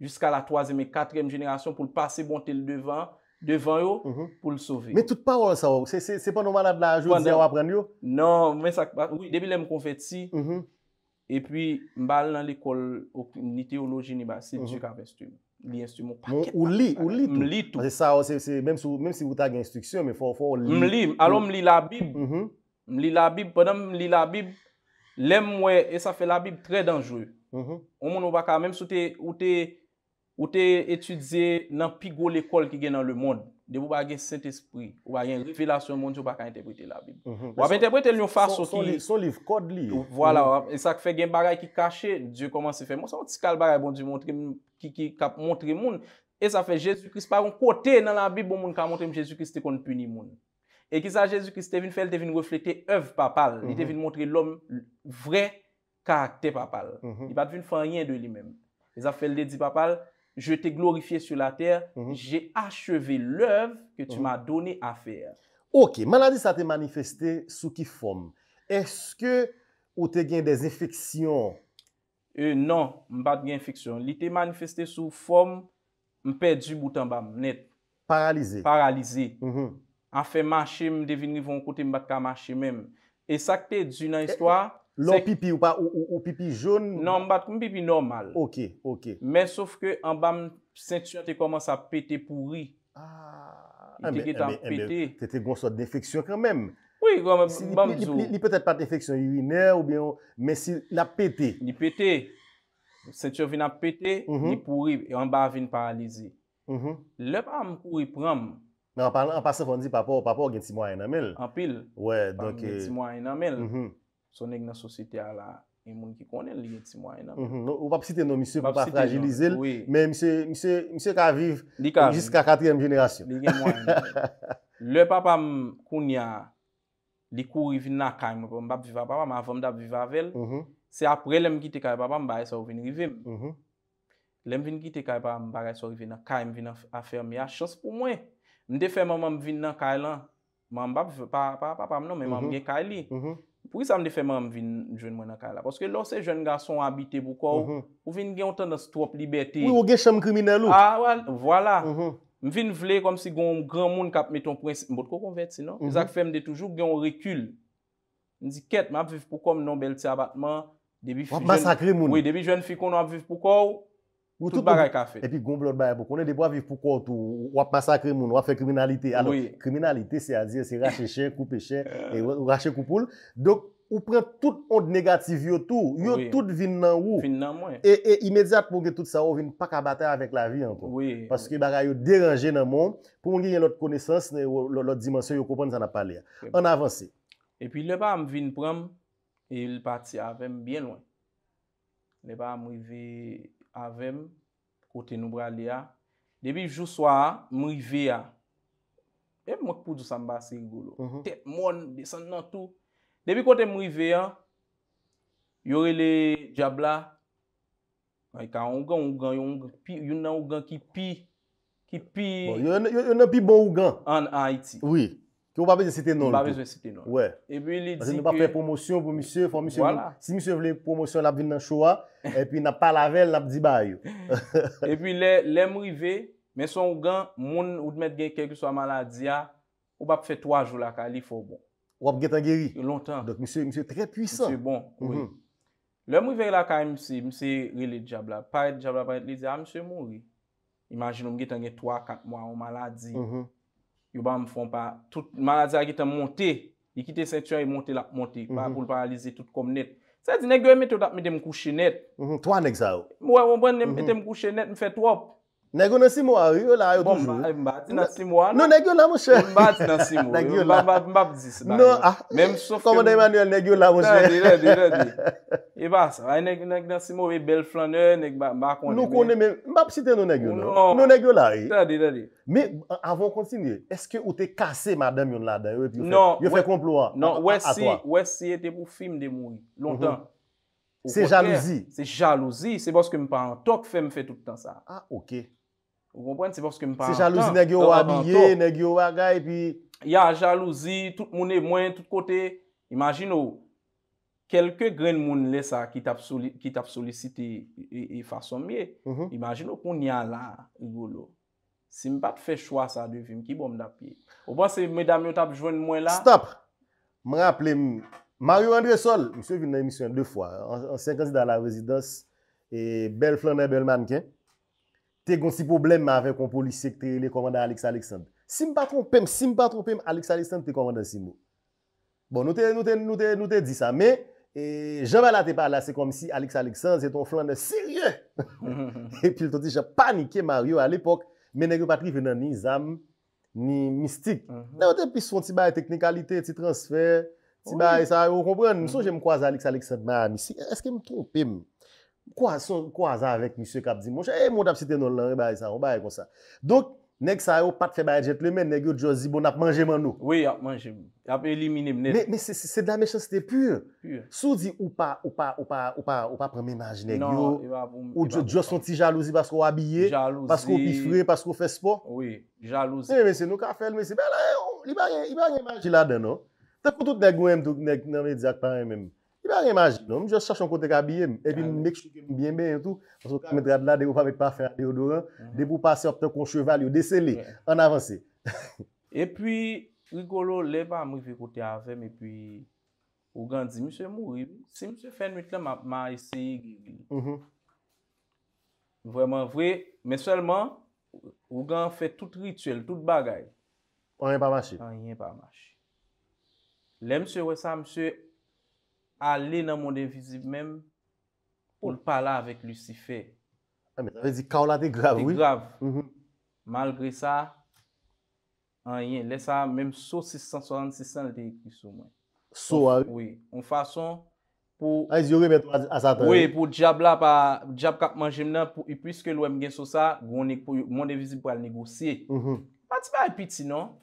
Speaker 2: jiska la toazem e katrem jenerasyon pou l pase bonte l devan devan mhm. yo pou l'sove. Me
Speaker 1: tout pa wòl sa wò? Se se se se pa nouman la dla jò di se wò apren
Speaker 2: yo? Nan, men sa, debi lem kon fèt si, e pi mbal nan l'ikol ni teoloji, ni basi, di jok apestu. Ni instumon
Speaker 1: paket. Ou li, ou li tout. Mli tout. Se sa wò, se se, menm si wou tag instuksyon, men fò, fò, mli. Mli,
Speaker 2: alò mli la bib. Mli la bib, padan mli la bib, lem mwè, e sa fè la bib, trè denjwè. O moun wò baka, menm sou te, Ou te etudze nan pigou l'ekol ki gen nan le moun. De pou bagen sent espri. Ou bagen revelasyon moun di ou baka enteprete la Bib.
Speaker 1: Mhm. Ou ap enteprete l'yo faso ki... Son liv kod li. Voilà.
Speaker 2: E sa ke fe gen bagay ki kache. Diyo koman se fe. Monsan moun ti skal bagay bon di montre moun. E sa fe Jezoukris pa ron kote nan la Bib bon moun ka montre mou Jezoukris mhm. mhm. te kon puni moun. E ki sa Jezoukris te vin fel te vin reflekte ev papal. Te vin montre l'om vre karakter papal. I bat vin fan yen de li men. E sa fel de di papal... Je te glorifiye sou la ter, mhm. jè achevé l'œuvre ke tu m'a donè a fèr.
Speaker 3: Ok,
Speaker 1: manadise sa te manifestè sou ki fòm. Eske ou te gen des
Speaker 2: infeksyon? Euh, non, mbat gen infeksyon. Li te manifestè sou fòm, mperdi boutan bam, net. Paralize. Paralize. Mhm. Afè manche mdevinivon kote mbat ka manche mèm. E sakte djou nan histwa... Lo pipi ou pa, ou pipi joun? Non, Nan, mbat kwen pipi normal. Ok, ok. Men, souf ke an bam, sentyon te koman sa pete pouri. Ah! Y te getan pete.
Speaker 1: Y te gonswa defeksyon kwen men.
Speaker 2: Oui, y gonswa bam zou. Ni
Speaker 1: pete pat defeksyon yu iner, ou bien, men si
Speaker 2: la pete. Ni pete. Sentyon vina pete, ni mhm. pouri, e an ba vini paralize. Mm-hmm. Le bam, pouri pram. Men, an pasif, an di, papo, papo, gen si mwa en amel. An pil. Ouè, donke. Gen si mwa en amel. Mm-hmm. Sonek nan sosite ala yon moun ki konen li yeti mwanyan. Mhm.
Speaker 1: Non, ou pap siten non, mi se pa pa fragilize l, men mi se ka vive jiska kateren jenerasyon. Li gen mwanyan.
Speaker 2: Le papam koun ya li kou rivina kaym, mbap viva papam, avom dab viva vel, mhm. se apre lem gite kaypapam, bae sa ou vin rivim. Mhm. Lem vin gite kaypapam, bae sa ou rivina kaym, mbap vina afer mi a chans pou mwen. Mde fe mwaman vin nan kaylan, mbap vina papam non, men mwaman gen kayli. Pwè sa mde fèman m vin jwen mwen akala? Koske lò se jwen gason abite pou kòw, m mhm. vin gen yon tan nan strop liberté. Ou yon gen chanm krimine louk? A, ah, wè, wè, wè. Mhm. M vin vle kom si gen yon gran moun kap meton kwen, m bot kò konvert se, non? M mhm. zak fèm de toujou gen yon rekul. M zi ket, m apviv pou kòw non m non belte abatman. Wap masakre moun. Wè, debi jwen fikon apviv pou kòw, Tout baray ka fè. E
Speaker 1: pi gomblot baray pou konen, debo avif pou kout ou wap masakre moun, wap fè kriminalite. Alors, kriminalite, se a di, se rache chè, koupe chè, e rache koupoul. Dok, ou pren tout ond negatif yotou, yon tout vin nan wou. Vin nan mwen. E, e imediat moun gen tout sa wou, vin pakabata avèk la vi an kon. Oui. Paske baray yo deranje nan moun, pou moun gen lòt konesans, lòt dimensyon yo kopan, san apalè. An avansè.
Speaker 2: E pi le baram vin pram, il pati avèm bien lwen. Avem, kote nou brale a, debi jou swa a, mri ve a, e mwak pou dousan ba sengou lo, mhm. tep moun, desan nan tou, debi kote mri ve a, yore le djabla, ayka, ungan, ungan, yon nan ungan ki pi, ki pi, bon, yon nan pi bon ungan, an Haiti, oui, Ki ou pa bezwe
Speaker 1: sete nol. Ou pa bezwe sete nol. Ouè.
Speaker 2: E pi li di ki... Mase nou pa pre
Speaker 1: promosyon pou msè. Fon msè moun... Si msè vle promosyon la bin nan choua. E pi na palavel la bi dibay yo.
Speaker 2: E pi le mri ve, men son ou gan, moun ou d'met gen kekou sa maladi ya, ou pa pfe 3 jou la ka li fo bon.
Speaker 1: Ou ap getan geri. E lontan. Dok msè, msè tre pwisan. Msè bon. Kouye. Mm-hmm.
Speaker 2: Le mri ve la ka msè, msè re le diablab. Pari diablab, pari li diablab, ms yo ba m fon pa, tout maradze a git a monte, yi kit e sentyen yi monte la monte, pa mhm. pou l paralize tout kom net. Sa zine gwe met yo dat me dem kouche net. To an ek zau? Mwen mwen dem kouche net, mwen fè to ap. Nè go nan simo a, yo la a yo doujou. Bon, Mbati nan simo a. Non,
Speaker 1: nè go lan mwen chwe. Mbati nan simo a. Mbati nan simo a.
Speaker 2: Mbati nan simo a. Non, ah. Mbati e nan simo a. Koman de
Speaker 1: Emmanuel, nè go lan mwen chwe. Dè, dè, dè.
Speaker 2: E bas, nan simo a, bel flan yo, nè go la konneme. Nou
Speaker 1: konneme. Mbati nan simo a. Non, nè go lan. Dè, dè, dè. Mè, avon kontinye, eske ou te kase madèm yon ladè? Non. Yo fe komplo a? Non, wè si,
Speaker 2: wè si, ete Se chalouzi ne gyo wabige, ne
Speaker 1: gyo waga e pi...
Speaker 2: Ya chalouzi, tout oh, moun e mwen, tout kote. Imagino, kelke gren moun le sa ki tap solisite e fason miye. Imagino kon nyan la ou golo. Si m pat fè chwa sa devim, ki bom da pi. Ou pa se mèdame yo tap jwen mwen la...
Speaker 1: Stop! M raple m... Mario Andresol, m sou vin nan emisyon dè fwa. On sèkansi dan la rezidans e bel flanè bel manken. te gonsi problem ma ave kon polisi ek te le komanda Alex Alexandre. Si m pa tro pèm, si m pa tro pèm, Alex Alexandre te komanda si mou. Bon, nou te di sa, men, e, jama la te pala, se kom si Alex Alexandre se ton flan de sirye. E pi l to ti, j panike Mario al epok, mè nèk yo patri vè nan ni zam, ni mistik. Nou mhm. te pis fon ti baye teknikalite, ti transfer, ti baye sa, ou kompren, nou so jè m kwaze Alex Alexandre ma, mi si eske m tro pèm. Kwa a zan avèk msè kap di mwenche? E, eh, mwot ap sitè nan lan, e eh, bayè sa, mwot bayè kon sa. Donk, neg sa yo pat fè bayè jet lè men, neg yo djo zi bon ap manjè man nou? Oui, ap manjè, ap elimine mnen. Mè, mè, mè, sè dè la mèchans, sè tè pur. Pur. Sou zi ou pa, ou pa, ou pa, ou pa, ou pa prèmè manjè, neg non, yo? Nan, yon
Speaker 2: ap ou e mwenche. Eh, non? Ou
Speaker 1: djo santi jalouzi paskou wabiyè? Jalouzi. Paskou pifre, paskou fèspo? Oui, jalouzi. Mè, mè, mè, Emanj, mwen jò sòch an kote kabyen, epi mèk chou gen mwen biyen mè yon tout, anso kamè drad la, de pou pavè pa fè aterodoran, de pou pase optè kon cheval yo, desè li, an avansè.
Speaker 2: E pi, rigolo, le ba mwen vikote avèm, e pi, Ougan di, mwen sè mou, si mwen fè n wite lè, mwen a ese yi, mwen mè vwe, mè sèlman, Ougan fè tout rituel, tout bagay, an yè pa mâchi. Le mse wè sa mse, mwen mse, alè nan Monde Invisib mèm pou l'pala avèk Lucifer. A, mè, zi kaola te grav, wè? Te
Speaker 4: grav.
Speaker 2: Malgré sa, an yè, lè sa, mèm so 660, 660 lè te yè krisou mè.
Speaker 1: So avè? Wè,
Speaker 2: an fason,
Speaker 1: pou... A, yè zi yò wè mè an sa tan yè. Wè,
Speaker 2: pou diab la pa, diab kakman jèm nan, pou yè pwiske lò mè gen so sa, Monde Invisib pou alè negosye. Mm-hmm. Pa ti pa apit si, non?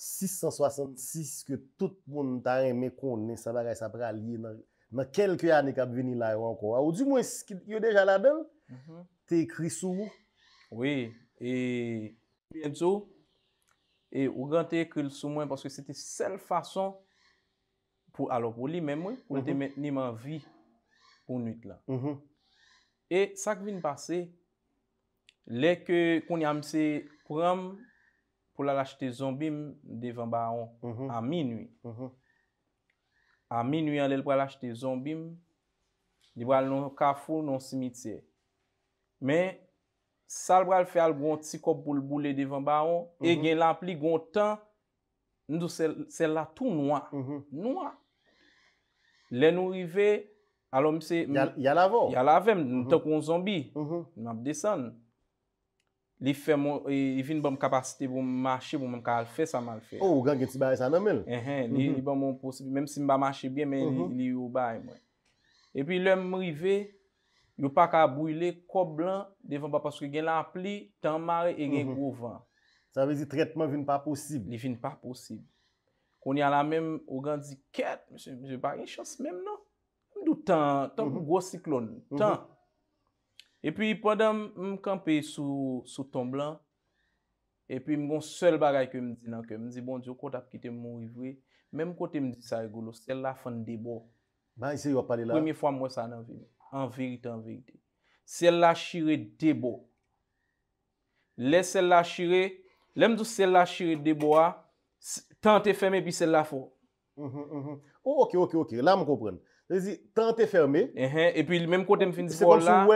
Speaker 2: 666
Speaker 1: ke tout moun ta reme kounen sa bagay sa pralye mhm. mhm. ma kelke anek ap veni la yo anko ou di mwen yon deja la bel te ekri sou
Speaker 2: Oui, e mwen zo e ou gran te ekri sou mwen paske se te sel fason pou alo pou li men mwen pou te meni man vi pou nit la e sak vin pase leke koni amse kou ram pou la lache te zombim devan ba an, mhm. a mi nwi. Mhm. A mi nwi an lèl pou la lache te zombim, di wale nan kafou nan simitie. Mè, sal wale fè al gwen ti kop pou l boulè devan ba an, e mhm. gen la pli gwen tan, nou sel la tou noua. Noua. Lè nou rive, alò mse... Yalavo. Yalave, nou tok woun zombi. Nou ap desen. li fin bom kapasite bon mache bon man ka alfe sa malfe. Ou,
Speaker 1: ou gan gen ti baye sa nanmel? Ehe,
Speaker 2: li bon bon posibil. Mem si mba mache bien, men li yo baye mwen. E pi lèm mri ve, yo pa ka abouyle kob lan, devan ba paske gen la pli, tan mare, e gen grovan. Sa vezi tretman vin pa posibil? Li vin pa posibil. Koni ala men, ou gan di ket, mwen se pari, yon chans men nan. Mwen dou tan, tan pou gwo siklon. Tan. E pi, pandan m kampi sou tomblan, e pi m bon sel bagay ke m di nanke, m zi bon di yo kota pkite m m wivwe, men m kote m di sa egolo, sel la fan debo. Ma, isi yo pale la. Premye fwa m wè sa nanvi. An verite, an verite. Sel la shire debo. Le sel la shire, lem di sel la shire debo a, tante fème bi sel la fo.
Speaker 1: Ok, ok, ok, la m koupren. Tante ferme
Speaker 2: E pi l mèm kote m fin di kor mhm. mhm.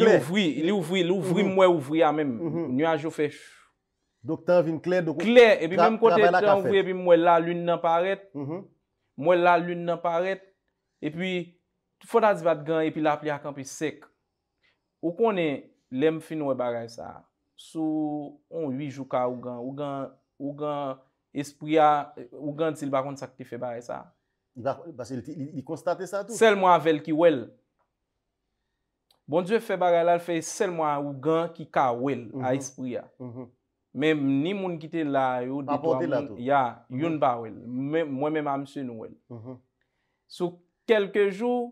Speaker 2: la Li ouvri Li ouvri mwen ouvri a mèm Nywaj yo fèch Kler E pi mèm kote tan ouvri E pi mwen la lun nan paret E pi Fota di vat gan e pi la pli a kampi sek Ou konen lèm fin wè bagay sa Sou On yuijou ka ou gan Ou gan espri a Ou gan sil bagon sakte fe bagay sa Basi li konstate sa tout. Sel mwa vel ki wel. Bonjou fe baray la, fe sel mwa ou gan ki ka wel a mhm. espri ya. Mhm. Mem ni moun kite la, mhm. yon ba wel. Mwen menm a mse nou wel. Sou kelke jou,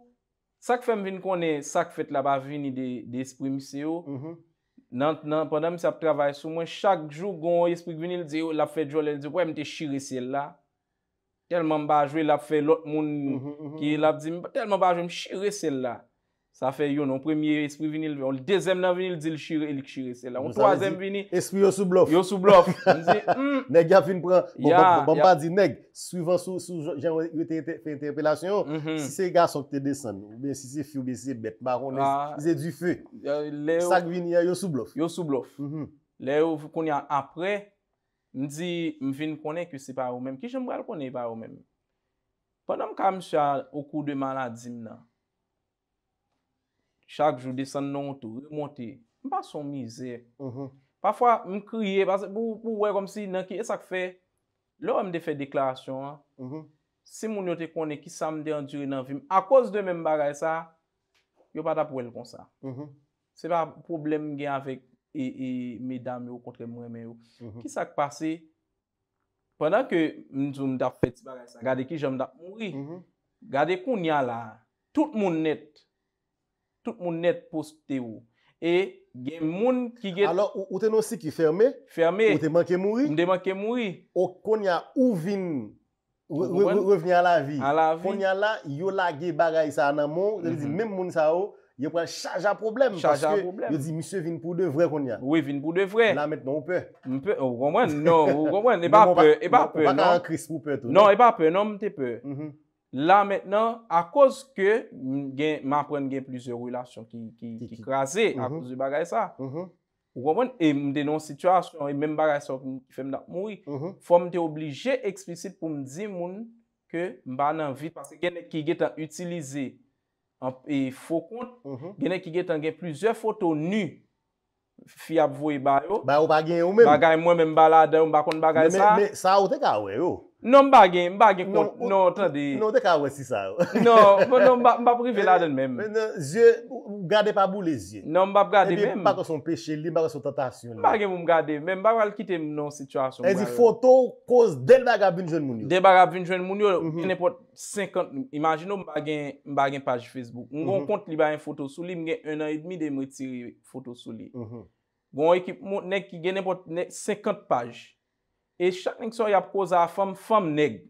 Speaker 2: sak fe mvin konen, sak fet la ba vini de espri misi yo. Pendan misi ap travay sou mwen, chak jou goun o espri gvinil, la fet jol el, mwen te shire si el la. telman ba jwe l ap fe lot moun mhm, mhm, ki mhm. l ap di, telman ba jwe m shire sel la. Sa fe yon, on premye espri vinil, on le dezem nan vinil, di l shire, elik shire sel la. On toazem vinil,
Speaker 1: espri yo sou blof. Yo sou blof. Neg gafin pran, bon pa di neg, suivan sou jen yon te interpelasyon, si se yon sa te desen, si se fyou, si
Speaker 2: se bet, baron, ah. si se du fe, sak vinil yo sou blof. Yo sou blof. Le yo fukouni apre, M di, m vin konen ki se pa ou men. Ki jen m wèl konen pa ou men. Pendan m kam chal ou kou de maladin nan, chak joudi san non to, remonte, m pa son mize. Pafwa, m kriye, pou wè kom si, nan ki, e sak fe, lò m de fe deklasyon. Se m wè mm-hmm. konen ki sam de an djure nan vim, a kòz de m m bagay sa, yo pata pou wèl kon sa. Mm-hmm. Se pa problem gen avèk E, e me dam yo kontre mwen men yo. Mhm. Ki sak pase? Pendan ke mzou mdap pet bagay sa, gade ki jom mdap mwri, mhm. gade konya la, tout moun net, tout moun net poste yo, e gen moun ki gen... Alors, ou te nou si ki ferme? Ferme. Ou te manke mwri? Mde manke mwri. Ou konya ou vin,
Speaker 1: revnya la vi? A la vi. Konya la, yo lage bagay sa nan moun, mhm. men moun sa yo, Yon pren charge a problem. Charge a problem. Yon di, Mise vin pou de vre kon
Speaker 2: ya. Oui, vin pou de vre.
Speaker 1: La, maintenant, ou pe. Mpe, ou gomwen, non, ou gomwen, e ba pe, e ba pe. Non, e
Speaker 2: ba pe, non, mte pe. Mhm. La, maintenant, a kouz ke, m apren gen plizor ou lasyon ki krasi, mhm. akouzou bagay sa. Mhm. Ou gomwen, e m denon situasyon, e men bagay sa, fèm dat moui. Fò m te oblije eksplisit pou m di moun ke m banan vit. Parse gen net ki gen tan utilize E fokoun, genè ki getan gen plizè foto nù Fi ap vo i ba yo Ba yo bagen yo men Bagay mwen men balade, mbakon bagay sa
Speaker 1: Sa ou te ga we yo
Speaker 2: Non m bagen, m bagen non, kont, non tandeye. Non, dek a wesi sa yo. Non, m bagen non, rive la den men. Men, non,
Speaker 1: zye, m gade pa bou le zye. Non, m bagen m gade men. Ebi, m bako son peche li, m bagen son tentasyon li. M
Speaker 2: bagen m gade men, m bagen al kite nan situasyon. Ezi,
Speaker 1: foto, koz, del baga bin jwen moun
Speaker 2: yo. Del baga bin jwen moun yo, genepot mhm. 50, imagino m bagen, m bagen page Facebook. M gon mhm. kont li bagen foto sou li, m gen 1 an et demi de m retire foto sou li. Bon, ekip moun nek ki genepot nek 50 page. E chaknen ki sor yap koza a fam, fam neg.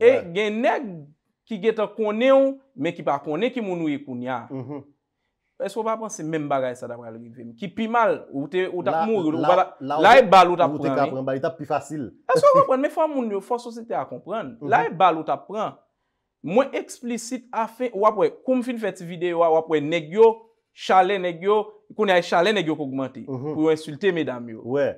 Speaker 2: E gen neg ki geta kone ou, men ki pa kone ki moun ou yi koun ya. E so ba pran se men bagay sa da pran. Ki pi mal, ou te, ou ta moun. La e bal ou ta pran. Ou te ka pran, ba yi ta pi fasil. E so ba pran, men fwa moun yo fwa sosite a kompran. La e bal ou ta pran. Mwen eksplisit a fe, wapwe, koum fin feti videyo a wapwe neg yo. chalè nèk yo, koun ya chalè nèk yo kogmenti, mhm. pou yon insulte mèdame yo. Wè,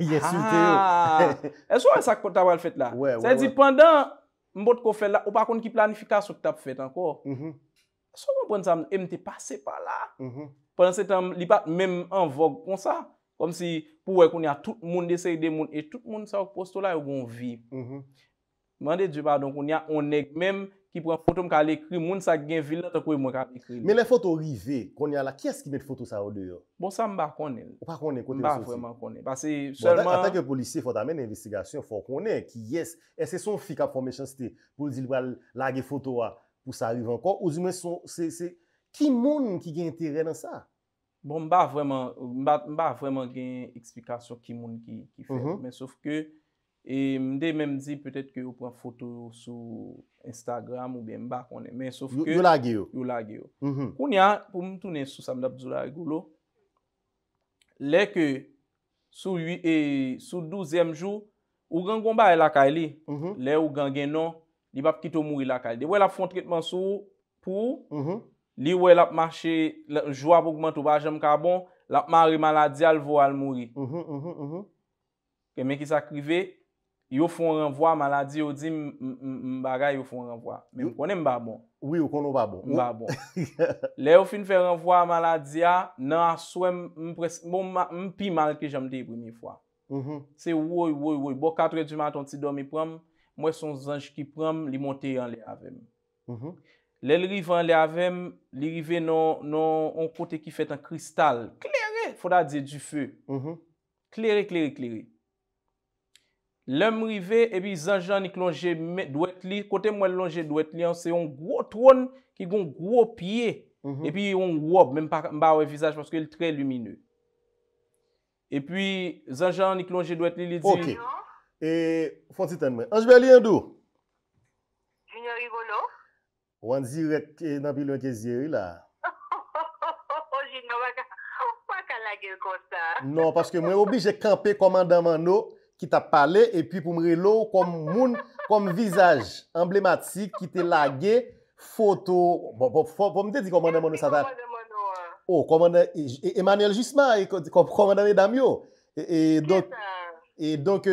Speaker 2: yon insulte yo. E sou wè sa kouta wè l fèt la? Wè, wè, wè. Se di, pandan mbote kou fèt la, ou pa kon ki planifikasyon ki tap fèt anko, mhm. sou wè pwenn sa mnèm te pase pa la? Mhm. Pwenn se tam li pat mèm an vog kon sa, kom si pou wè koun ya tout moun desè y de moun, e tout moun sa wè posto la yon goun vi. Mwen de djè padon koun ya onèk mèm, ki pou an foto m kal ekri, moun sa gen vilan ta kou e mwen kal ekri. Men le foto rive, konye ala, kyes ki met foto sa ou deyo? Bon sa mba konen. Mba konen? Mba vreman konen. Ata bon, ke
Speaker 1: polisye fwa damen investigasyon, fwa konen ki yes, es se son fik a pwame chansite pou zil wale lage foto wa pou sa arrive ankon, ou zil mwen son ki moun ki gen teren an sa?
Speaker 2: Bon mba vreman gen eksplikasyon ki moun ki fwe, men sof ke E mde menm di pwetet ke ou pwa foto sou Instagram ou bè mba konen men, saf ke... Yola geyo. Yola geyo. Mhm. Koun ya, pou mtounen sou samdap zola regulo, le ke sou e, douzem jou, ou gangon ba e lakay li, mhm. le ou gangen non, li bap kito mouri lakay. Li wè la fon tretman sou pou, mhm. li wè la pmache, joua pou gman tou bajan mkabon, la pman remaladze al vwo al mouri. Kè men ki sa krive, Yo fon renvwa a maladi, yo di m bagay yo fon renvwa. Men m konen m babon. Oui, yo konen m babon. M babon. Le yo fin fe renvwa a maladi a, nan aswe m bon, pi mal ke jamde i brimi fwa. Mhm. Se woy, woy, woy. Bo katre di maton ti do mi pram, mwen son zanj ki pram li monte yon le avem. Mhm. Le li rive an le avem, li rive nan on kote ki fet an kristal. Klere. Foda di di fe. Mhm. Klere, klere, klere. Lem rive, e pi zanjan nik lonje dwet li, kote mwen lonje dwet li, anse yon gwo tron ki mhm. yon gwo piye. E pi yon wop, menm pa mba wè vizaj, paske yon tre lumine. E pi zanjan nik lonje dwet li, li di...
Speaker 4: Ok,
Speaker 2: e fon titan
Speaker 1: mwen. Anjbe li yon dou?
Speaker 4: Junior Iwolo?
Speaker 2: Wan
Speaker 1: ziret nan pilon te ziri la. O jino,
Speaker 4: wak an lage kosa? Non,
Speaker 1: paske mwen obi jè kampe komandaman nou. ki ta pale e pi pou mrelo kom moun, kom vizaj emblematik ki te lage foto, pou bon, bon, mde di komande moun sa tal? Emanel, jistman komande ne oh, e, e, e, dam yo e donk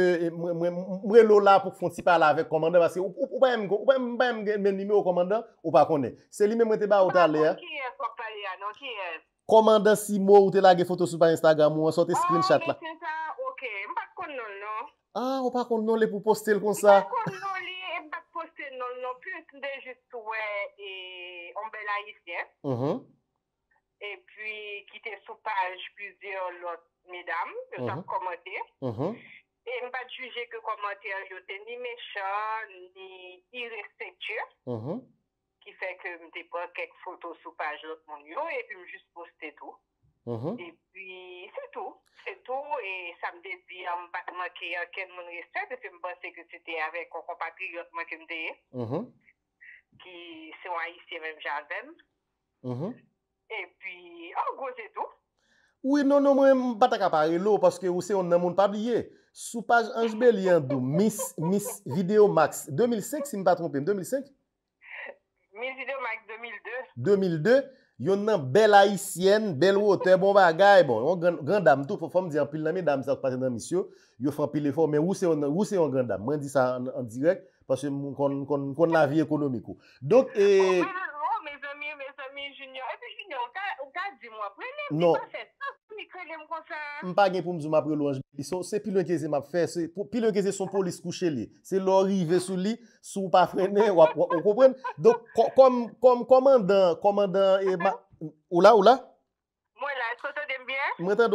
Speaker 1: mrelo la pou fon ti pale avek komande, ou pa emge men nime ou komande, ou pa kone selime mwete ba ou tal le
Speaker 4: ya
Speaker 1: non, komande si mwo ou te lage foto sou pa Instagram ou an sote oh, screenshot la ok, mpa kon non no Ah, ou pa kon non le pou poste l kon sa? Ou pa kon
Speaker 4: non le, m pa poste l non non pou, m de jist wè, e, mbe la yi fjen, mm-hmm. e pwi ki te sou page pwizèl lot medam, yon sa komante, e m pa juje ke komante a jote ni mechan, ni irrespektur, mm-hmm. ki fè ke m de pwa kek foto sou page lot moun yo, e pwi m jist poste tout. E pi, se tou, se tou, e sa mde di yon patman ki yon ken moun restrete, fi mba sekretite avek, kon patri yon patman ki mde ye, ki se way si yon mjan ven, e pi, an go
Speaker 1: se tou. Ouye, nou nou mwen mbatak apare, lou, paske ou se yon nan moun pabliye, sou page anjbel yon dou, Miss Video Max 2005, si mba trompem, 2005?
Speaker 4: Miss Video Max 2002.
Speaker 1: 2002. 2002. Yon nan bel haisyen, bel wote, bon bagay, bon. Grandam tou, fòm di an pil nan mi, dam sa paten nan misyo, yon fòm pil e fòm, men ou se yon grandam? Mwen di sa an direk, pwase kon la vi ekonomiko. Dok e...
Speaker 4: Oh, mes ami, mes ami, Junior. Epe Junior, ou ka di mwa? Pwè lè, di pa non. fète? Mpa gen pou mzou
Speaker 1: map relo anjbe Se pilon keze map fe Pilon keze son polis kouche li Se lori ve sou li Sou pa frene Komanda Ola ola
Speaker 4: Mwen la etre te dembyen
Speaker 1: Mwen te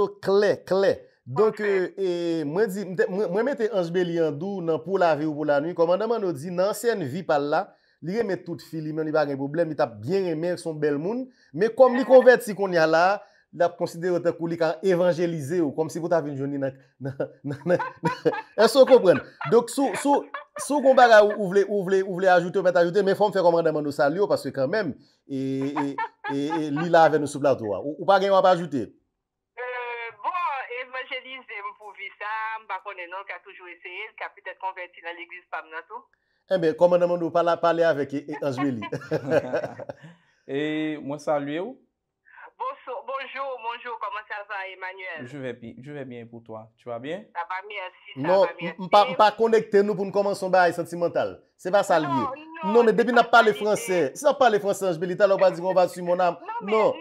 Speaker 1: e, e, anjbe li an dou Nan pou la vi ou pou la nwi Komanda man nou di nan sen vi pal la Li reme tout fili men li bagen boble Mi tap gen reme son bel moun Me kom li konvert si kon ya la La konsidere ou te kou li kan evanjelize ou. Kom si vou ta vi nou jouni nan. E so kompren. Dok sou kon baga ou vle ajoute ou met ajoute. Men fòm fè kom man deman nou sali ou. Paske kan men. E li la ave nou souplato a. Ou pa gen yon ap ajoute?
Speaker 4: Bon, evanjelize ou pou vi sa. Mba kon enon ka toujou eseye. Ka pwede konverti nan l'eglise pab nan tou.
Speaker 1: E eh men, kom man deman nou pale aveke. E anjou li.
Speaker 2: E mwen sali ou.
Speaker 4: Bonjour, bonjour, comment ça va Emmanuel?
Speaker 2: Je vais bien
Speaker 1: pour toi, tu vas bien? Ça va bien, si, ça non, va bien. Non, on ne va pas connecter nous pour nous commencer un bail sentimental. C'est pas ça le vieux. Non, non, non, mais depuis qu'on parle le français, si on parle le français en jbelital, on va dire qu'on va suivre mon âme.
Speaker 4: Non,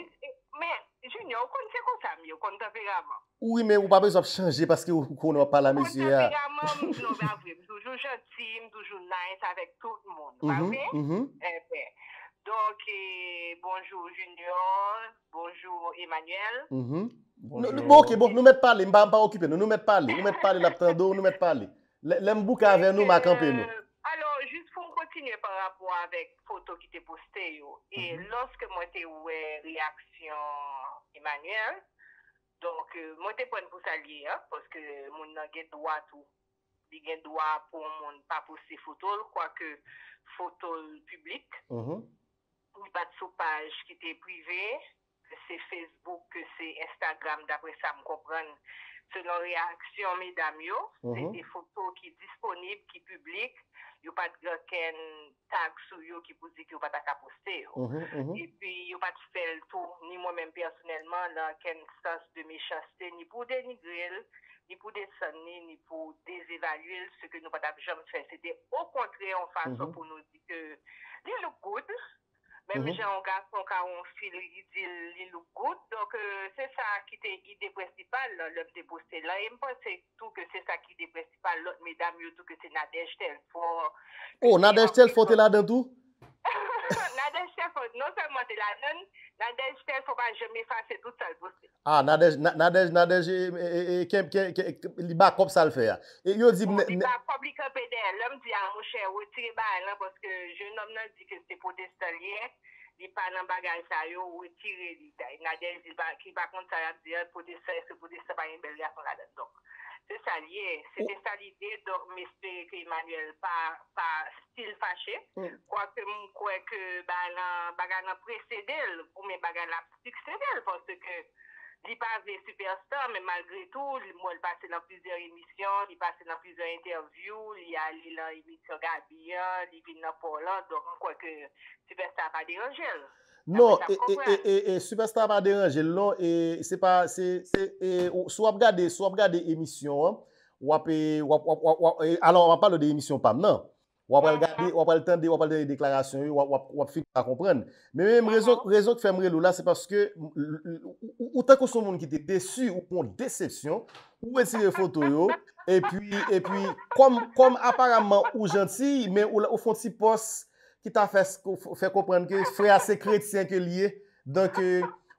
Speaker 4: mais eh, Junior, on connaissait qu'on t'a mis, on connaissait qu'on t'a fait gamin.
Speaker 1: Oui, mais on n'a pas besoin de changer parce qu'on n'a pas l'amitié. On n'a pas
Speaker 4: besoin de changer parce qu'on n'a pas l'amitié. On n'a pas besoin de changer parce qu'on n'a pas l'amitié. On n'a pas besoin de changer parce qu'on n'a pas Donke, bonjou Junior, bonjou
Speaker 1: Emmanuel. Bonke, bonk, nou met pali, mpa mpa okipe nou, nou met pali, nou met pali la ptando, nou met pali. Lèm bouka avè nou, mpa akampe nou.
Speaker 4: Alors, jist pou m kontinye par rapport avèk foto ki te poste yo. E mm-hmm. loske mwen te ouè reaksyon Emmanuel, donke, mwen te pon pou salye ya, poske moun nan gen doa tou, di gen doa pou moun pa poste fotol, kwa ke fotol publik. Mm-hmm. ou pat sou page ki te prive, se Facebook, se Instagram, d'apre sa m kompran, mhm. se non reaksyon me dam yo, se de foto ki disponib, ki publik, yo pat gen tag sou yo ki pou di ki yo pat akaposte, mhm, mhm. e pi yo pat fel tou, ni mwen men personelman, ken sas de mechaste, ni pou denigril, ni pou desani, ni pou desevaluil, se ke nou pat apjom fè, se de o kontre, ou fason pou nou di ke, li luk gout, Mèm mhm. jè an gaspon ka an fil, yi zil, yi luk gout. Donk, se sa ki te ide presipal lò, lòm te bose la. Yè mwen se tout ke se sa ki ide presipal lòt, mèdame, yo tout ke se nadej tel. O, oh,
Speaker 1: nadej tel fote la den tout? Nadej te
Speaker 4: fote, nou se mwote la nun, Nadej te fote ban jeme fase tout sol bouske.
Speaker 1: Ah, Nadej, Nadej, Nadej, e kem, kem, kem, li ba kop sa l fe ya? E yo di mne... Bon, li ba
Speaker 4: publika peden, lom di an mwoshe, wotire ban lan, poske jen nom nan di ke se poteste liye, li pan nan bagay sa yo, wotire li. Nadej di ban, ki bakon sa la di, poteste, poteste, poteste, pan yon belia kon rade tonk. Se sa liye, se se sa liye dòk mè sè kè Emmanuel pa stil fachè, kwa kè mè kwa kè bagan apresèdèl, pou mè bagan apresèdèl, pou mè kwa kè li pavè superstè, mè malgré tou, li mòl passe nan pizèr emisyon, li passe nan pizèr intervyou, li alè nan emisyon gabyan, li vin nan polan, dòk mè kwa kè superstè pa dirajèl. Non,
Speaker 1: e se pa se ta pa deranje, se pa se, sou ap gade emisyon, wap e, alon wap pale de emisyon pam, nan. Wap al gade, wap al tende, wap al de deklarasyon, wap fin a kompren. Men men, rezon ki femre lou la, se paske ou tako son moun ki te te su ou pon deception, ou etire fotoyo, et pi, kom aparamman ou genti, men ou fon ti posse Ki ta fè komprende ki fè asè kredisyen ke liye. Donke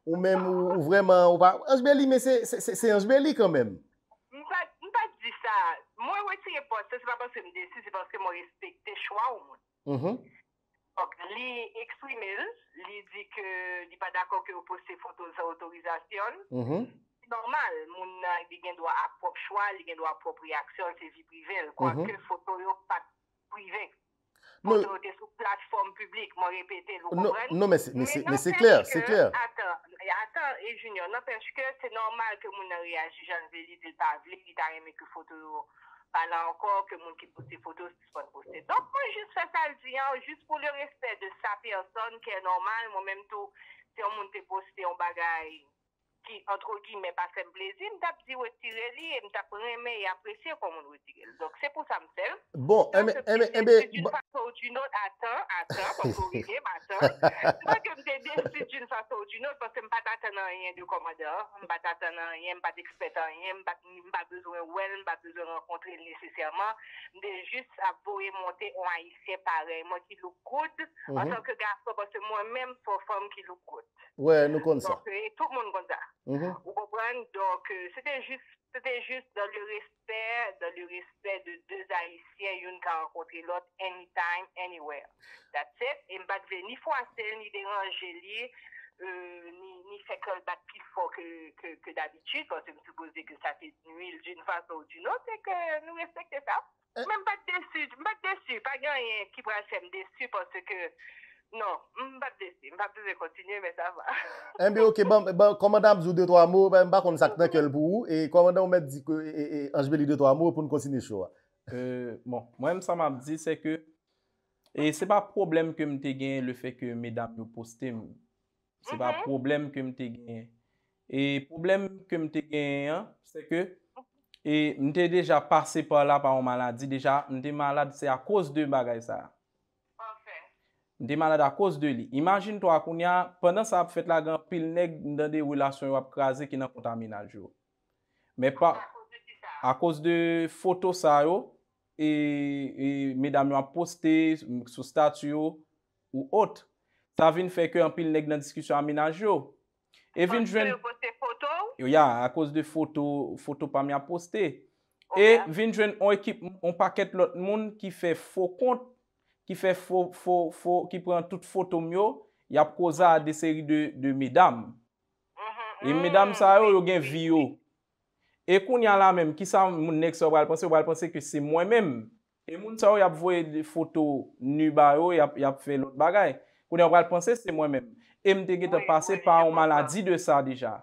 Speaker 1: ou mèm ou vreman ou pa. Anj beli, mè se anj beli kan mèm.
Speaker 4: Mwen pa di sa. Mwen wè ti repote, se pa panse mè desi, se panse mwen respette chwa ou mwen. Mm-hmm. Ok, li ekstrimel, li di ki di pa d'akon ki ou poste foton sa otorizasyon. Si mm-hmm. normal, mwen nan di gen do a prop chwa, li gen do a prop reaksyon, se vi privel. Kwa mm-hmm. ke foton yo pat
Speaker 1: privel. Foto ou te sou platform publik, mwen repete loun mwen ren. Non, men se kler, se kler.
Speaker 4: Atan, atan, e junior, nan pechke, se normal ke moun nan reajou jan veli dil pavle, ki ta eme ki foto ou pala ankor, ke moun ki poste foto, si se fote poste. Donk mwen jist fesal diyan, jist pou le respet de sa person ke normal, mwen menm tou, se moun te poste, mwen bagay. ki, antro gime, basen plezi, mta pzi wè sireli, mta preme e apresye kwa moun wè tigèl. Dok, se pou sa msel. Bon, eme, eme, eme. Mwen se pwede djoun fasa ou djoun nou, atan, atan, pou kouye, atan. Mwen ke mte dè fwede djoun fasa ou djoun nou, pwede m pata tè nan yè djou komoda. M pata tè nan yèm, pati ekspetan yèm, m pati mba bezoè wèl, m pati mba bezoè renkontre lè siseyman. M de jist ap wè mwote wè yè separe, Ou pou pren, donk, se te jist, se te jist, donk le respèr, donk le respèr de 2 haïsyen, youn ka ankontre lot, anytime, anywhere. That's it, mbat ve ni fwase, ni deranje li, euh, ni se kol bat pi fwo ke d'abitit, kon se msupoze ke sa te nwil d'un fwa sa ou d'un ote, ke nou respèkte sa. Euh. Mbat desu, mbat desu, pa gen yon ki prase mdesu, pon se ke... Non, mbap de se, mbap de se kontinye, mwen sa va.
Speaker 1: Eh, mbe ok, komanda mzou 2-3 mou, mba kon sakten ke l pou ou, e komanda mwen di anjbe li 2-3 mou pou m kontinye sho a.
Speaker 2: Bon, mwen msa mabdi se ke, e se pa problem ke mte gen le fe ke medan mwen poste mwen. Se pa mhm. problem ke mte gen. E problem ke mte gen, se ke, e mte deja pase pa la pa mwen maladi, mwen te maladi se a kouse de bagay sa a. Nde manad a koz de li. Imagine to akoun ya, pandan sa ap fèt la gen pil neg nan de wèlasyon wè ap krasè ki nan konta aminaj yo. Mè pa, a koz de foto sa yo, e mè dam yo ap poste sou stat yo ou ot. Ta vin fè kè yon pil neg nan diskusyon aminaj yo. E vin jwen... A
Speaker 4: koz de foto?
Speaker 2: Yo ya, a koz de foto, foto pa mi ap poste. E vin jwen, on pakèt lòt moun ki fè fò kont ki pren tout fotom yo, yap koza de seri de medam. Mm-hmm. E medam sa yo yo gen vi yo. E koun yan la menm, ki sa moun nek sa ou bral pense, ou bral pense ke se mwen menm. E moun sa yo yap vwe foto nubay yo, yap fe lot bagay. Koun yan bral pense se mwen menm. E mte gete pase pa ou maladi de sa deja.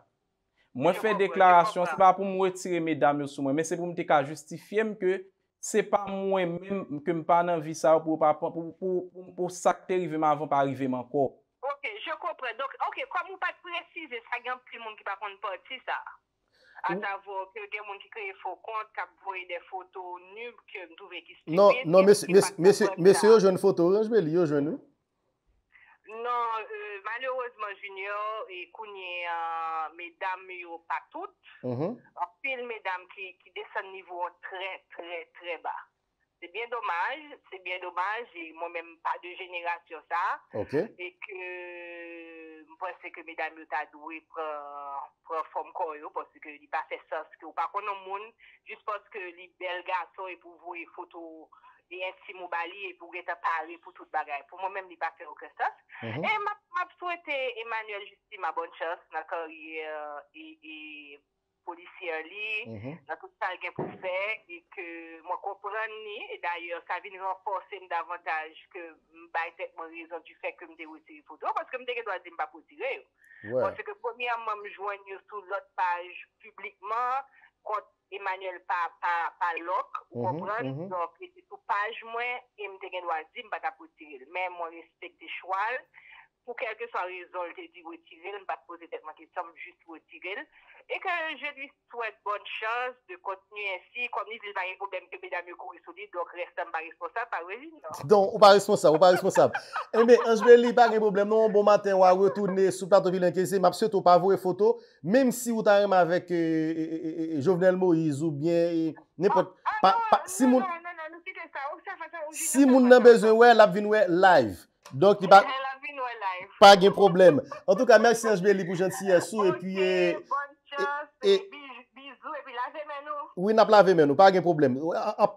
Speaker 2: Mwen fe deklarasyon, se pa pou mwen tire medam yo sou mwen, se pou mte ka justifiyem ke se pa mwen men kem pa nan vi sa ou pou sakte riveman avon pa riveman ko.
Speaker 4: Ok, je kompre. Ok, kom ou pa prezise, sa genp pri moun ki pa konti poti sa. Atavou, pe genm moun ki kreye fok konti, kap
Speaker 1: vwoye de foto nub kem touvek ispe. Non, non, mese yo jwen fotoranj beli, yo jwen ou?
Speaker 4: Non, euh, malerouzman euh, jen yo, e kounye me dam yo patout. Ok. Mhm. film, medam, ki desen nivou tre, tre, tre ba. Se bien dommaj, se bien dommaj, jè moun mèm pa de jenerasyon sa. Ok. E ke mwen se ke medam yo ta dou preform koryo, posi ke li pa fe sos ki ou pa konon moun, jis posi ke li belga so e pou vou e foto e ensi mou bali e pou geta pari pou tout bagay. Pou moun mèm li pa fe okè sos. E map sou ete Emmanuel justi ma bon chos, naka, yi, yi, yi, Polisye li, la mhm. tout sa al gen pou fè, e ke mwa kompran ni, e daye sa vin renforse m davantaj ke m bay tek mwen rezon di fèk ke m de wotiri foto, paske m de gen wazim pa potire yo. Mwen seke pwemi a m wam joan yo sou lot page publikman, kont Emanuel pa lok, ou kompran, eti sou page mwen, e m de gen wazim pa ta potire yo. Men mwen respekte chwal, pou kelke sa rezon te di wotire yo, m bat pose tekman ki som just wotire yo, E kè jè di souèd bon chans de kontinu ansi, kom ni zilvayen pou bèm kebeda mèkou resoudi, donk restan mba responsab par
Speaker 3: wèzine. Non? Donk,
Speaker 1: ou pa responsab, ou pa responsab. E eh mè, Anjbeli, pa gen problem. Non, bon matin, wè wè toune souplato vilen kezi, mab souèd ou pa wè foto, mèm si ou ta rem avèk Jovenel Moïse ou bè, nè pot... Si moun nan bezwen wè, l ap vin wè live. Donk, li bak, pa gen problem. En tout ka, mèk si Anjbeli pou jènd si yè sou, e pi... E bizou e pi lave menou Ou in ap lave menou, pa gen problem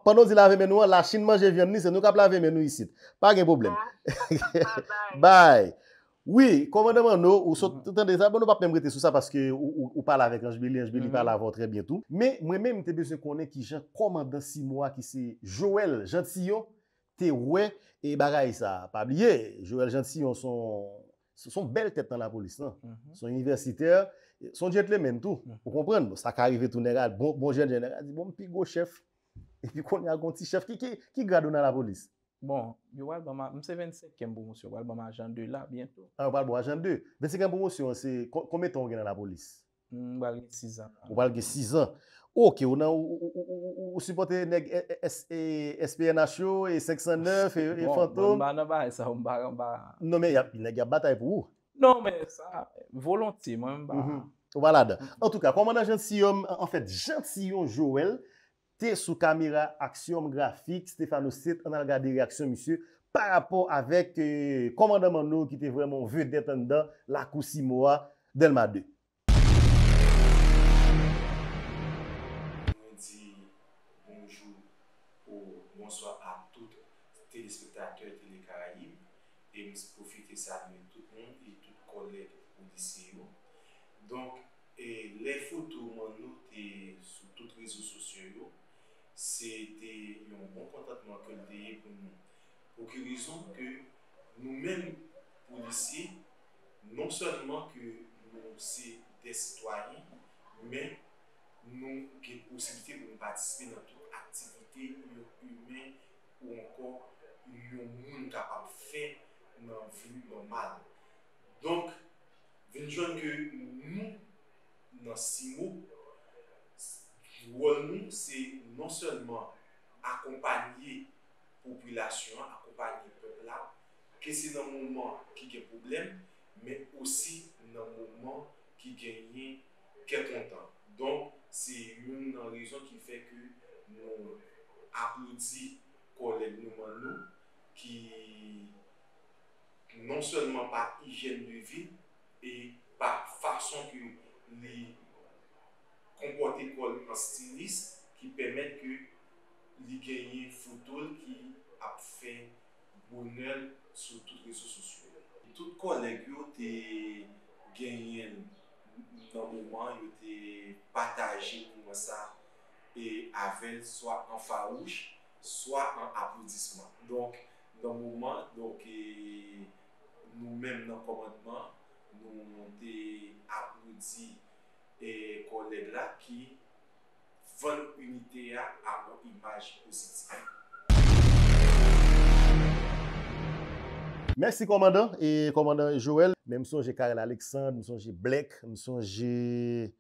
Speaker 1: Panon di lave menou an, la chine manje vyan ni Se nou kap lave menou isit, pa gen problem ah, Bye Oui, komandaman nou Ou sot tante de sa, bon nou pa premrette sou sa Ou pala avek an, jbe li pala avon tre bietou mm-hmm. Me mèm tebe se konen ki jè Komandansi mwa ki se Joel Gentillon te wè E bagay sa, pa biye Joel Gentillon son Son bel tèp tan la polis non? mm-hmm. Son universiteur Son djet le men tou, hmm. ou kompren? Bon, sa ka arive tou negal, bon jen bon jen negal Bon, pi go chef E pi kon yal kon ti chef, ki grad ou nan la polis? Bon, yo wal
Speaker 2: ba ma, mse 25 Kembo Monsio, wal ba ma ajan 2 la, bientou
Speaker 1: An, wal ba ma ajan 2, 25 Kembo Monsio Kome ton gen nan la polis? Hmm, wal gen 6 an Ok, ou nan,
Speaker 2: ou ou
Speaker 1: supporte neg SPNHO, e 509, e, e, e, e bon, fanton Mba
Speaker 2: naba, e sa mba, mba
Speaker 1: Non, men, neg ya batay pou ou?
Speaker 2: Non, men, sa,
Speaker 1: volonti, mwen mba. Wala da. En tout ka, komanda jensiyon, en fèt, jensiyon Joël, te sou kamera aksyon grafik, Stefano Siet, an al gade reaksyon, par apon avek komanda man nou ki te vremen ve deten dan lakousi mwa del ma de.
Speaker 3: Mwen di, bonjou, ou mwen swa ap tout te dispektakèl de ne Karayim e miz profite sa mè Donk, bon le foto non ou man nou te sou tout rezo sosyo yo, se te yon bon kontatman ke l deye pou nou. Ou ki rizon ke nou men pou lisye, non sonryman ke nou se destwaje, men nou gen posibilite pou nou batispe nante ou aktivite, yon humen ou ankon yon moun kapap fe nan venu normal. Vin chon ke moun nan si moun, jwa moun se non sèlman akompanyi popilasyon, akompanyi peplav, ke se nan mounman ki gen problem, men osi nan mounman ki genye ketontan. Don, se moun nan rezon ki fè ke moun aplodi kolem mounman nou, ki non sèlman pa hijen de vin, E pa fason ki li kompote kol astilist ki pemet ki li genye fotol ki ap fe bonel sou tout resos sosyo. Tout kolek yo te genyen nan mouman yo te pataje pou mwasa. E aven swa an farouj, swa an apoudisman. Donk nan mouman, donk e, nou men nan komadman. moun moun de apoudi e kolèd la ki vèn unitè a apou imaj positif.
Speaker 1: Mèsi komandant e komandant Joël, mè msoujè Karel Alexandre, msoujè Blech, msoujè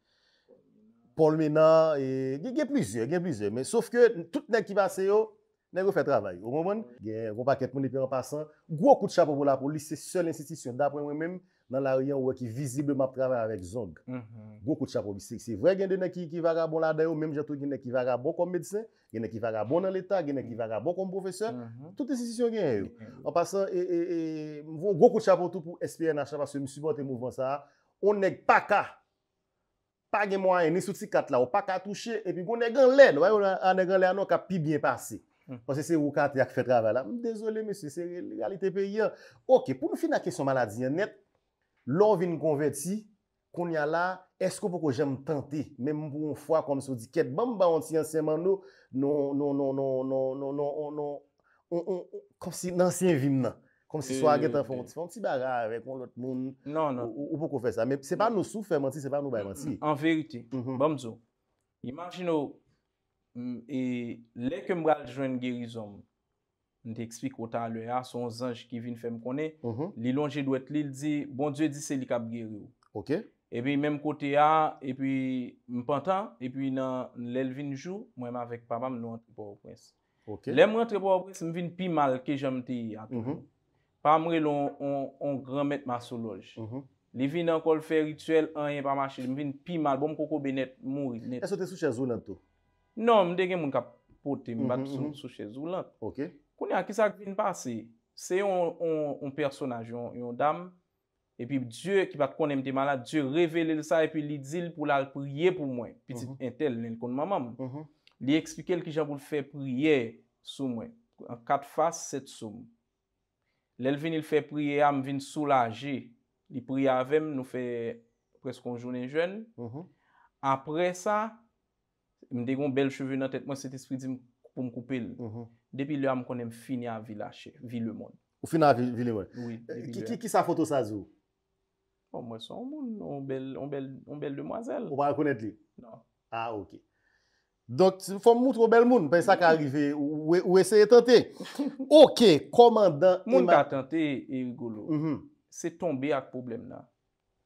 Speaker 1: Paul Ménard, gen plizè, gen plizè, mè sauf ke tout nèk ki basè yo, nèk yo fè travay, ou moun moun? Gen, moun pa ket moun epè an pasan, gwo koutchap pou vola pou lise selle institisyon dapwen mwen mèm, nan la riyan wè ki vizible mè preve anèk zonk. Mm-hmm. Gwoku tchapo bisik. Se vwè gen denè ki vaga bon la dayo, menm jatou genè ki vaga bon kon medsen, genè ki vaga bon nan lèta, genè ki vaga bon kon profeseur, mm-hmm. toutè sisyon genè yo. An mm-hmm. pasan, e, e, e, gwoku tchapo toutou pou SPNH, an pasan, mè subote mouvans an, onèk pa ka, pa gen mwen anè, nè souti kat la, onèk pa ka touche, epi konèk an lè, anèk an lè anon ka pi bie pasi. Ponsè se wou kant yak fè travè la, mè dezolè mè lò vin konve ti, kon yal la, esko pou ko jem tante, men mpou mpou mfwa konm sou diket, bam ba an ti ansyenman nou, nou nou nou nou nou nou nou nou, kom si nan
Speaker 2: ansyen vin nan, kom si swa eh, getan fon,
Speaker 1: ti fon ti baga re kon lot moun, non, non. ou pou kon fè sa, men se pa nou sou fè man ti, se pa nou bay man ti.
Speaker 2: An verite, mhm. bam zo, imagino, e le ke mwal jwen gerizom, Mwen te ekspik wotan le a, ah, son zanj ki vin fèm konè, mhm. li lonje dwèt li li di, bon djè di se li kab gèri ou. Ok. E pi mèm kote a, e pi mpanta, e pi nan lèl vin jou, mwen mèm avèk pabam nou antre pou wèk wèk. Ok. Lèm wèk wèk pou wèk, mwen vin pi mal ke jèm te yat. Ok. Mhm. Pamre lon, on gran mèt ma sou loj. Ok. Mhm. Li vin an kol fè rituel an yè pa ma chè, mwen vin pi mal, bon koko benèt, non, moun renèt. E sote sou chèzou nan tou? Non, mwen de gen mwen kapote, mwen bat sou chè Koun ya, ki sa gwen pase, se yon personaj, yon dam, epi diyo ki bat konen mde malat, diyo revele lisa epi li dil pou la priye pou mwen, pitit entel, mhm. len kon mamam, mhm. li ekspike l ki javou l fe priye sou mwen, kat fas set soum. Lel venil fe priye, am ven soulaje, li priye avem, nou fe pres konjounen jwen, mhm. apre sa, mde yon bel cheve nan tet, mwen set espri di m pou m koupel, Depi le a m konen finya vilemon.
Speaker 1: Ou finya vilemon? Oui. Eh, ki sa foto sa zi ou? Ou oh, mwen sa ou moun. Ou bel demoiselle. Ou pa akonet li? Non. Ah, ok. Donk, fom mout pou bel moun. Pen sa ka arrive ou eseye tante. Ok, komanda. Moun ta
Speaker 2: tante, Eugolo. Mhm. Se tombe ak problem na.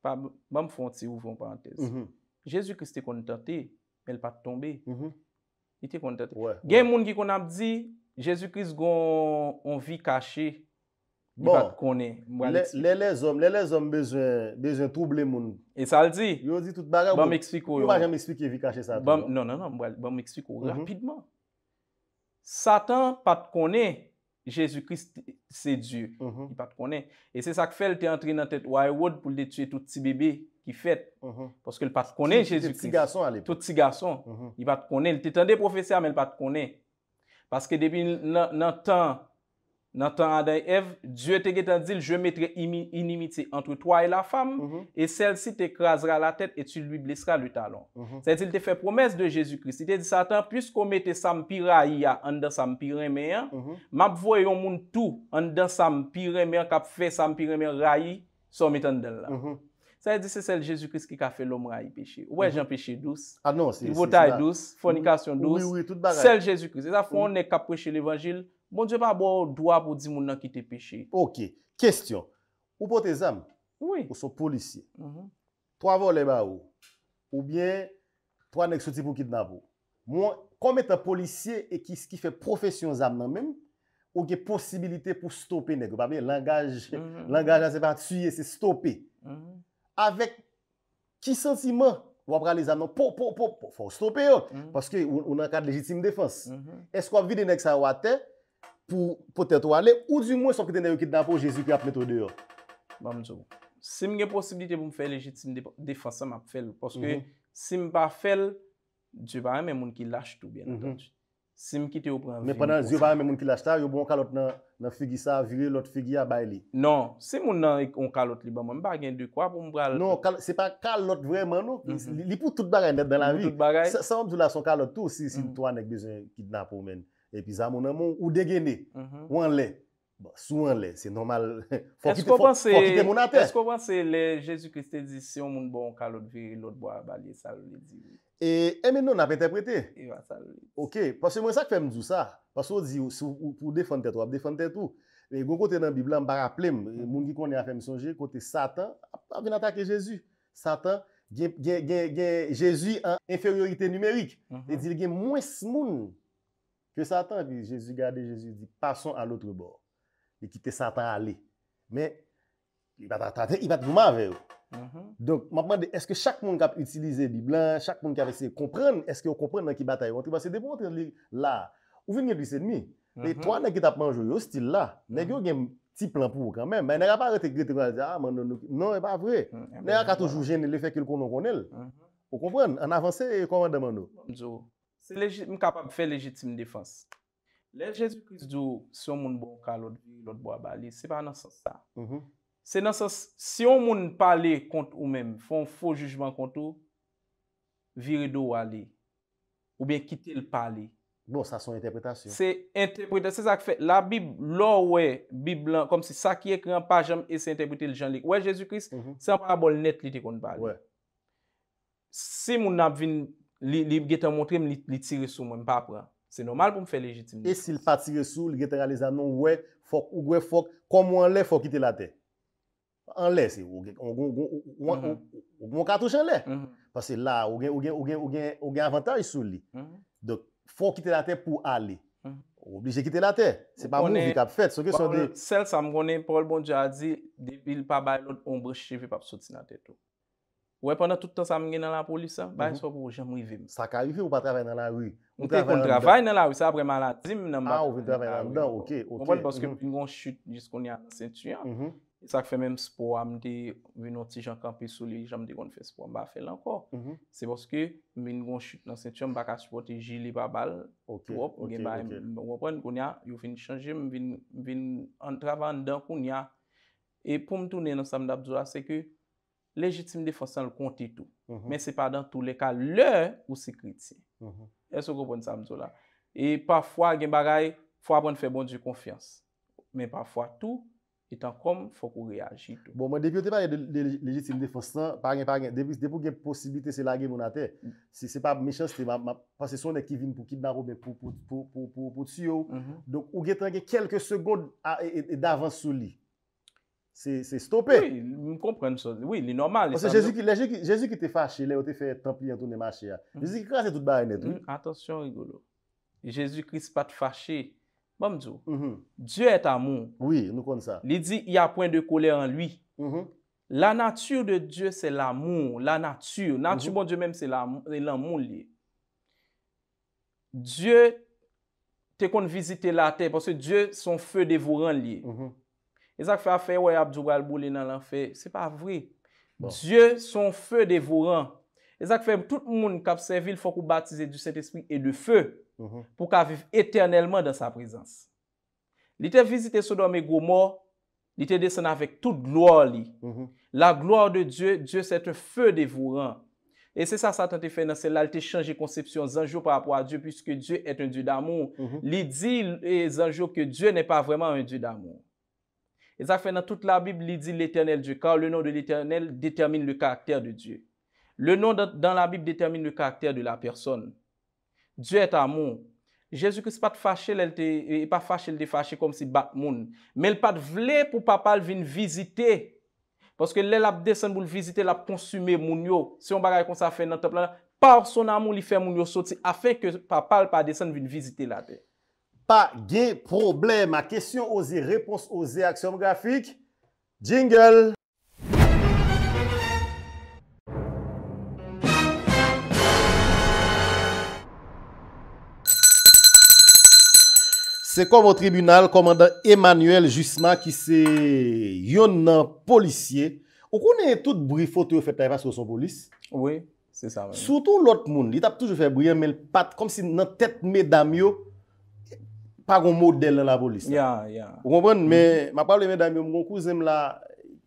Speaker 2: Pa m fonte, ouvon parantez. Mhm. Jezu kiste konen tante, men pa tombe. Mhm. Ite konen tante. Gen moun ki konen ap di, Jezou kris gon on vi kache, yi pat konen. Le
Speaker 1: le zom, le le zom bejè, bejè trouble moun.
Speaker 2: E sa l di? Yo di tout barè, yo ba jèm ekspike vi kache sa bon, tout. Non, non, non, yo ba m'ekspiko rapidman. Satan pat konen, Jezou kris se djou. Yi pat konen. E se sa k fe, l te antri nan tet waye woud pou l de tue tout si bebe ki fet. Paske l pat konen Jezou kris. Tout si gason ale. Tout si gason. Yi mhm. pat konen. L te tende profese amèl pat konen. Paske debi nan tan aday ev, Diyo te getan dil, Je metre inimite entre toi et la fam, mhm. Et sel si te krasera la tet, Et tu lui blesera le talon. Mhm. Se di te fe promes de Jezu Kristi, Te di satan, Piskou mette sam pi rayi ya, Andan sam pi remeya, mhm. Map voyon moun tou, Andan sam pi remeya, Kap fe sam pi remeya rayi, Somen tendel la. Sa yè di se sel Jésus-Christ ki ka fe lom ra yi peche. Ou wè mhm. jan peche dous. Ah non, si, si, si. Yi votay dous, fonikasyon dous. Ou wè, wè, tout bagay. Sel Jésus-Christ. E zafon, mhm. nek ka preche l'Evangile. Bon, dje pa bo doa pou di moun nan kite peche. Ok, kestyon. Ou pou te zam? Ou sou policier.
Speaker 4: Mhm.
Speaker 1: To avol e ba ou. Ou byen, to anek soti pou kit navou. Mwen, kom etan policier e kis ki fe profesyon zam nan menm, ou ge posibilite pou stoper nek. Ou papye, langaj, langaj an se pa tsuye, se stoper. Avèk ki sentimen wap gale zanon pou, pou, pou, pou stopè yo? Mhm. Paske ou nan kade legitime defanse. Mhm. Eskwa vide nek sa wate pou potèt wale ou di mwen sop kètene yo kitna pou jesu ki ap metode yo? Bamdjou.
Speaker 2: Sim gen posibilite pou m fè legitime defanse map fèl. Paske mhm. sim pa fèl, djè pa an men moun ki lâche tout bien atanjit. Si m kiti ou pranvi. Mè pwè nan ziwa mè
Speaker 1: moun ki lachta, yo bon kalot nan figi sa viri, lot figi ya bay li.
Speaker 2: Non, si moun nan yon kalot li ba mwen, bagen di kwa pou m pranvi. Non,
Speaker 1: se pa kalot vreman nou. Mhm. Li pou tout bagay net ben la vi. Tout bagay. Sa m ziwa la son kalot tou, si m mhm. tou anek bejè kidnap ou men. E pi za moun nan moun ou degene, mhm. ou anle. Bon, Souan le, se normal, fokite moun a te. E se
Speaker 2: koman se le, jesu kristel di se yon moun bon kalot vi, lot bo a bali, sa yon di.
Speaker 1: E men nou nap enteprete?
Speaker 2: E yon ap enteprete.
Speaker 1: Ok, pase mm-hmm. moun sak fèm djou sa, pase moun di, ou defante tou, ap defante tou. Gon kote nan biblan, bara plem, moun di kon yon fèm sonje, kote satan, ap ven atake jesu. Satan, gen jesu an inferiorite numerik, e di li gen mwen smoun nou. Ke satan, di jesu gade jesu, di pason alotre bor. E ki te satan ale. Me, i batatate, i bat goma veyo. Donk, ma pwande, eske chak moun kap utilize bi blan, chak moun kap ese kompren, eske yo kompren nan ki batay wante. Se depwante la, ou vin gen disen mi, le to ane ki tap manjou yo stil la, nek yo gen ti planpou kanmen, men nera pa rete gri te kwa di, a mm-hmm. man mm-hmm. ah, non, non e pa vre. Nera katou jou jene le fe kel konon konel. Ou kompren, an avanse, kon man demando.
Speaker 2: Se m kapap fe legitime defanse. Le jesu kris di ou, si yon moun boka, lout bwa bali, se pa nan sas sa. Mm-hmm. Se nan sas, si yon moun pale kont ou men, fon fow jujman kont ou, vire do wali, ou bien kite l pale. Non, sa son interpretasyon. Se interpretasyon, se sak fe, la bib, lor we, bib lan, kom si sa ki ekran pajam, e se interpretay l jan lik, we jesu kris, mm-hmm. se an pa bol net li te kont bali. Se moun ap vin, li getan montrem li tire sou men, pa pran. Se nomal pou m fè legitimi.
Speaker 1: E si l patire sou, l gete gale zanon wèk, fòk ou gwe fòk, komon lè fòk ite la tè. An lè se, ou gwen katouche an lè. Pase la, mm-hmm. ou gen avantaj sou li. Dok, fòk ite la tè pou alè. Oblije ite la tè. Se pa moun, vite ap fèt.
Speaker 2: Sel sa mwenè, pòl bon dja di, debil pa bayloun, ombre chive pap soti na tè tou. Wè pwè pwè nan tout tan sa mwen gen nan la polisa, mwen sa mwen jèm wè jèm wè vèm. Sa ka wè fè ou pa travè nan la wè? Mwen te kon travè nan la wè, sa apreman la zim nan mwen. A, ou vè travè nan la wè, ok, ok. Mwen pwè pwè pwè pwè mwen chut jis kon yè Sintuyan, sa k fè mèm spo amdè, vè nou ti jan kampi sou li, jan mdè kon fè spo amdè fè lankor. Se pwè pwè mwen chut nan Sintuyan, mwen baka supotè jil li babal, ok, ok, ok. Mwen pw Lejitim mhm. mhm. defonsan bon, l konti tou. Men se pa dan tou le ka lè ou sikrit se. E so konpon sa mzola. E pafwa gen bagay, fwa bon fè bon di konfians. Men pafwa tou, etan konm, fwa kon reagi tou.
Speaker 1: Bon, mwen depyo te pa de lejitim defonsan. Pange, pange, depyo gen posibilite se la gen mounate. Se se pa mechans te, ma prosesyon e kivin pou kidnaro, men pou, pou, pou, pou, pou, pou tsyo. Donk, ou gen tanke kelke segonde ah, e davans sou li. Se stopè. Oui,
Speaker 2: mi kompren sou. Oui, li normal. Se Jezou
Speaker 1: ki te fache, le ou te fè templi an tou ne mache ya. Jezou ki krasè tout ba enèdou.
Speaker 2: Attention, rigolo. Jezou kris pa te fache. Bamdjou. Dje et amou. Oui, nou kon sa. Li di, y apwen de kolè an lui. Mm-hmm. La natyur de Dje se l'amou. La natyur. Natyur mm-hmm. bon Dje menm se l'amou liye. Dje te kon visite la te, parce Dje son fe devouran liye. Mm-hmm. Ezak fe a fe wey abjouwal bou li nan lan fe. Se pa vri. Bon. Diyo son fe devouran. Ezak fe tout moun kap se vil fokou batize du set espri e de fe. Mhm. Pou ka viv eternelman dan sa prezans. Li te vizite sou do me gomo. Li te desen avek tout gloor li. Mhm. La gloor de Diyo. Diyo se te fe devouran. E se sa sa tante fe nan se la li te chanje konsepsyon zanjou prapwa Diyo. Piske Diyo ete un Diyo damon. Li di zanjou ke Diyo ne pa vreman un Diyo damon. E zafen nan tout la Bib li di l'Eternel Dieu, kar le nou de l'Eternel détermine le karakter de Dieu. Le nou dan la Bib détermine le karakter de la person. Dieu et amour. Jezou kou se pat fache, e pa fache, e te fache kom si bat moun. Me l pat vle pou papal vin vizite. Poske lè l ap desen bou l vizite, l ap konsume moun yo. Se yon bagay kon sa fè nan te plan, pa orson amoun li fè moun yo soti, a fè ke papal pa desen vin vizite la te.
Speaker 1: Pa ge problem a kesyon oze, repons oze, aksyon grafik. Jingle! Se kom o tribunal, komandant Emmanuel Jusman ki se yon nan polisye. Ou konen tout brifote ou fe peva sou son polis? Oui, se sa. Soutou lot moun li tap toujou fe brin men pat kom si nan tet me dam yo. Fag yon model nan la polis. Ya, ya. Ou konpon, ah, me, ma pwale men dami, mwen kon kouz em la,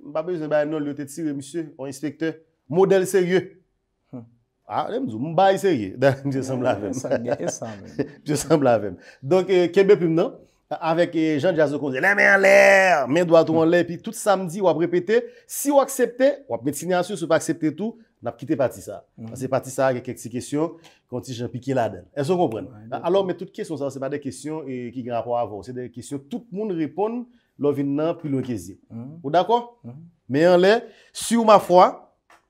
Speaker 1: mba bej en bay nan, le te tsiwe, msye, o inspektor, model serye. Ha, mba yi serye, dan jè sanm la vemen. Sanm la vemen. Jè sanm la vemen. Donk, kebe pwim nan, avek jan jazokon, le men lè, men doa ton lè, pi tout samdi wap repete, si waksepte, wap meti nansyo, sou pa aksepte tou, N ap kite pati sa. Mhm. Se pati sa, gen kèk se kèsyon, konti jen piki la den. El so kompren. Alors, men euh, tout kèsyon sa, se pa de kèsyon ki gen apwa avon. Se de kèsyon, tout moun repon lovin nan pri loun kèsyon. Ou d'akon? Men an lè, si ou ma fwa,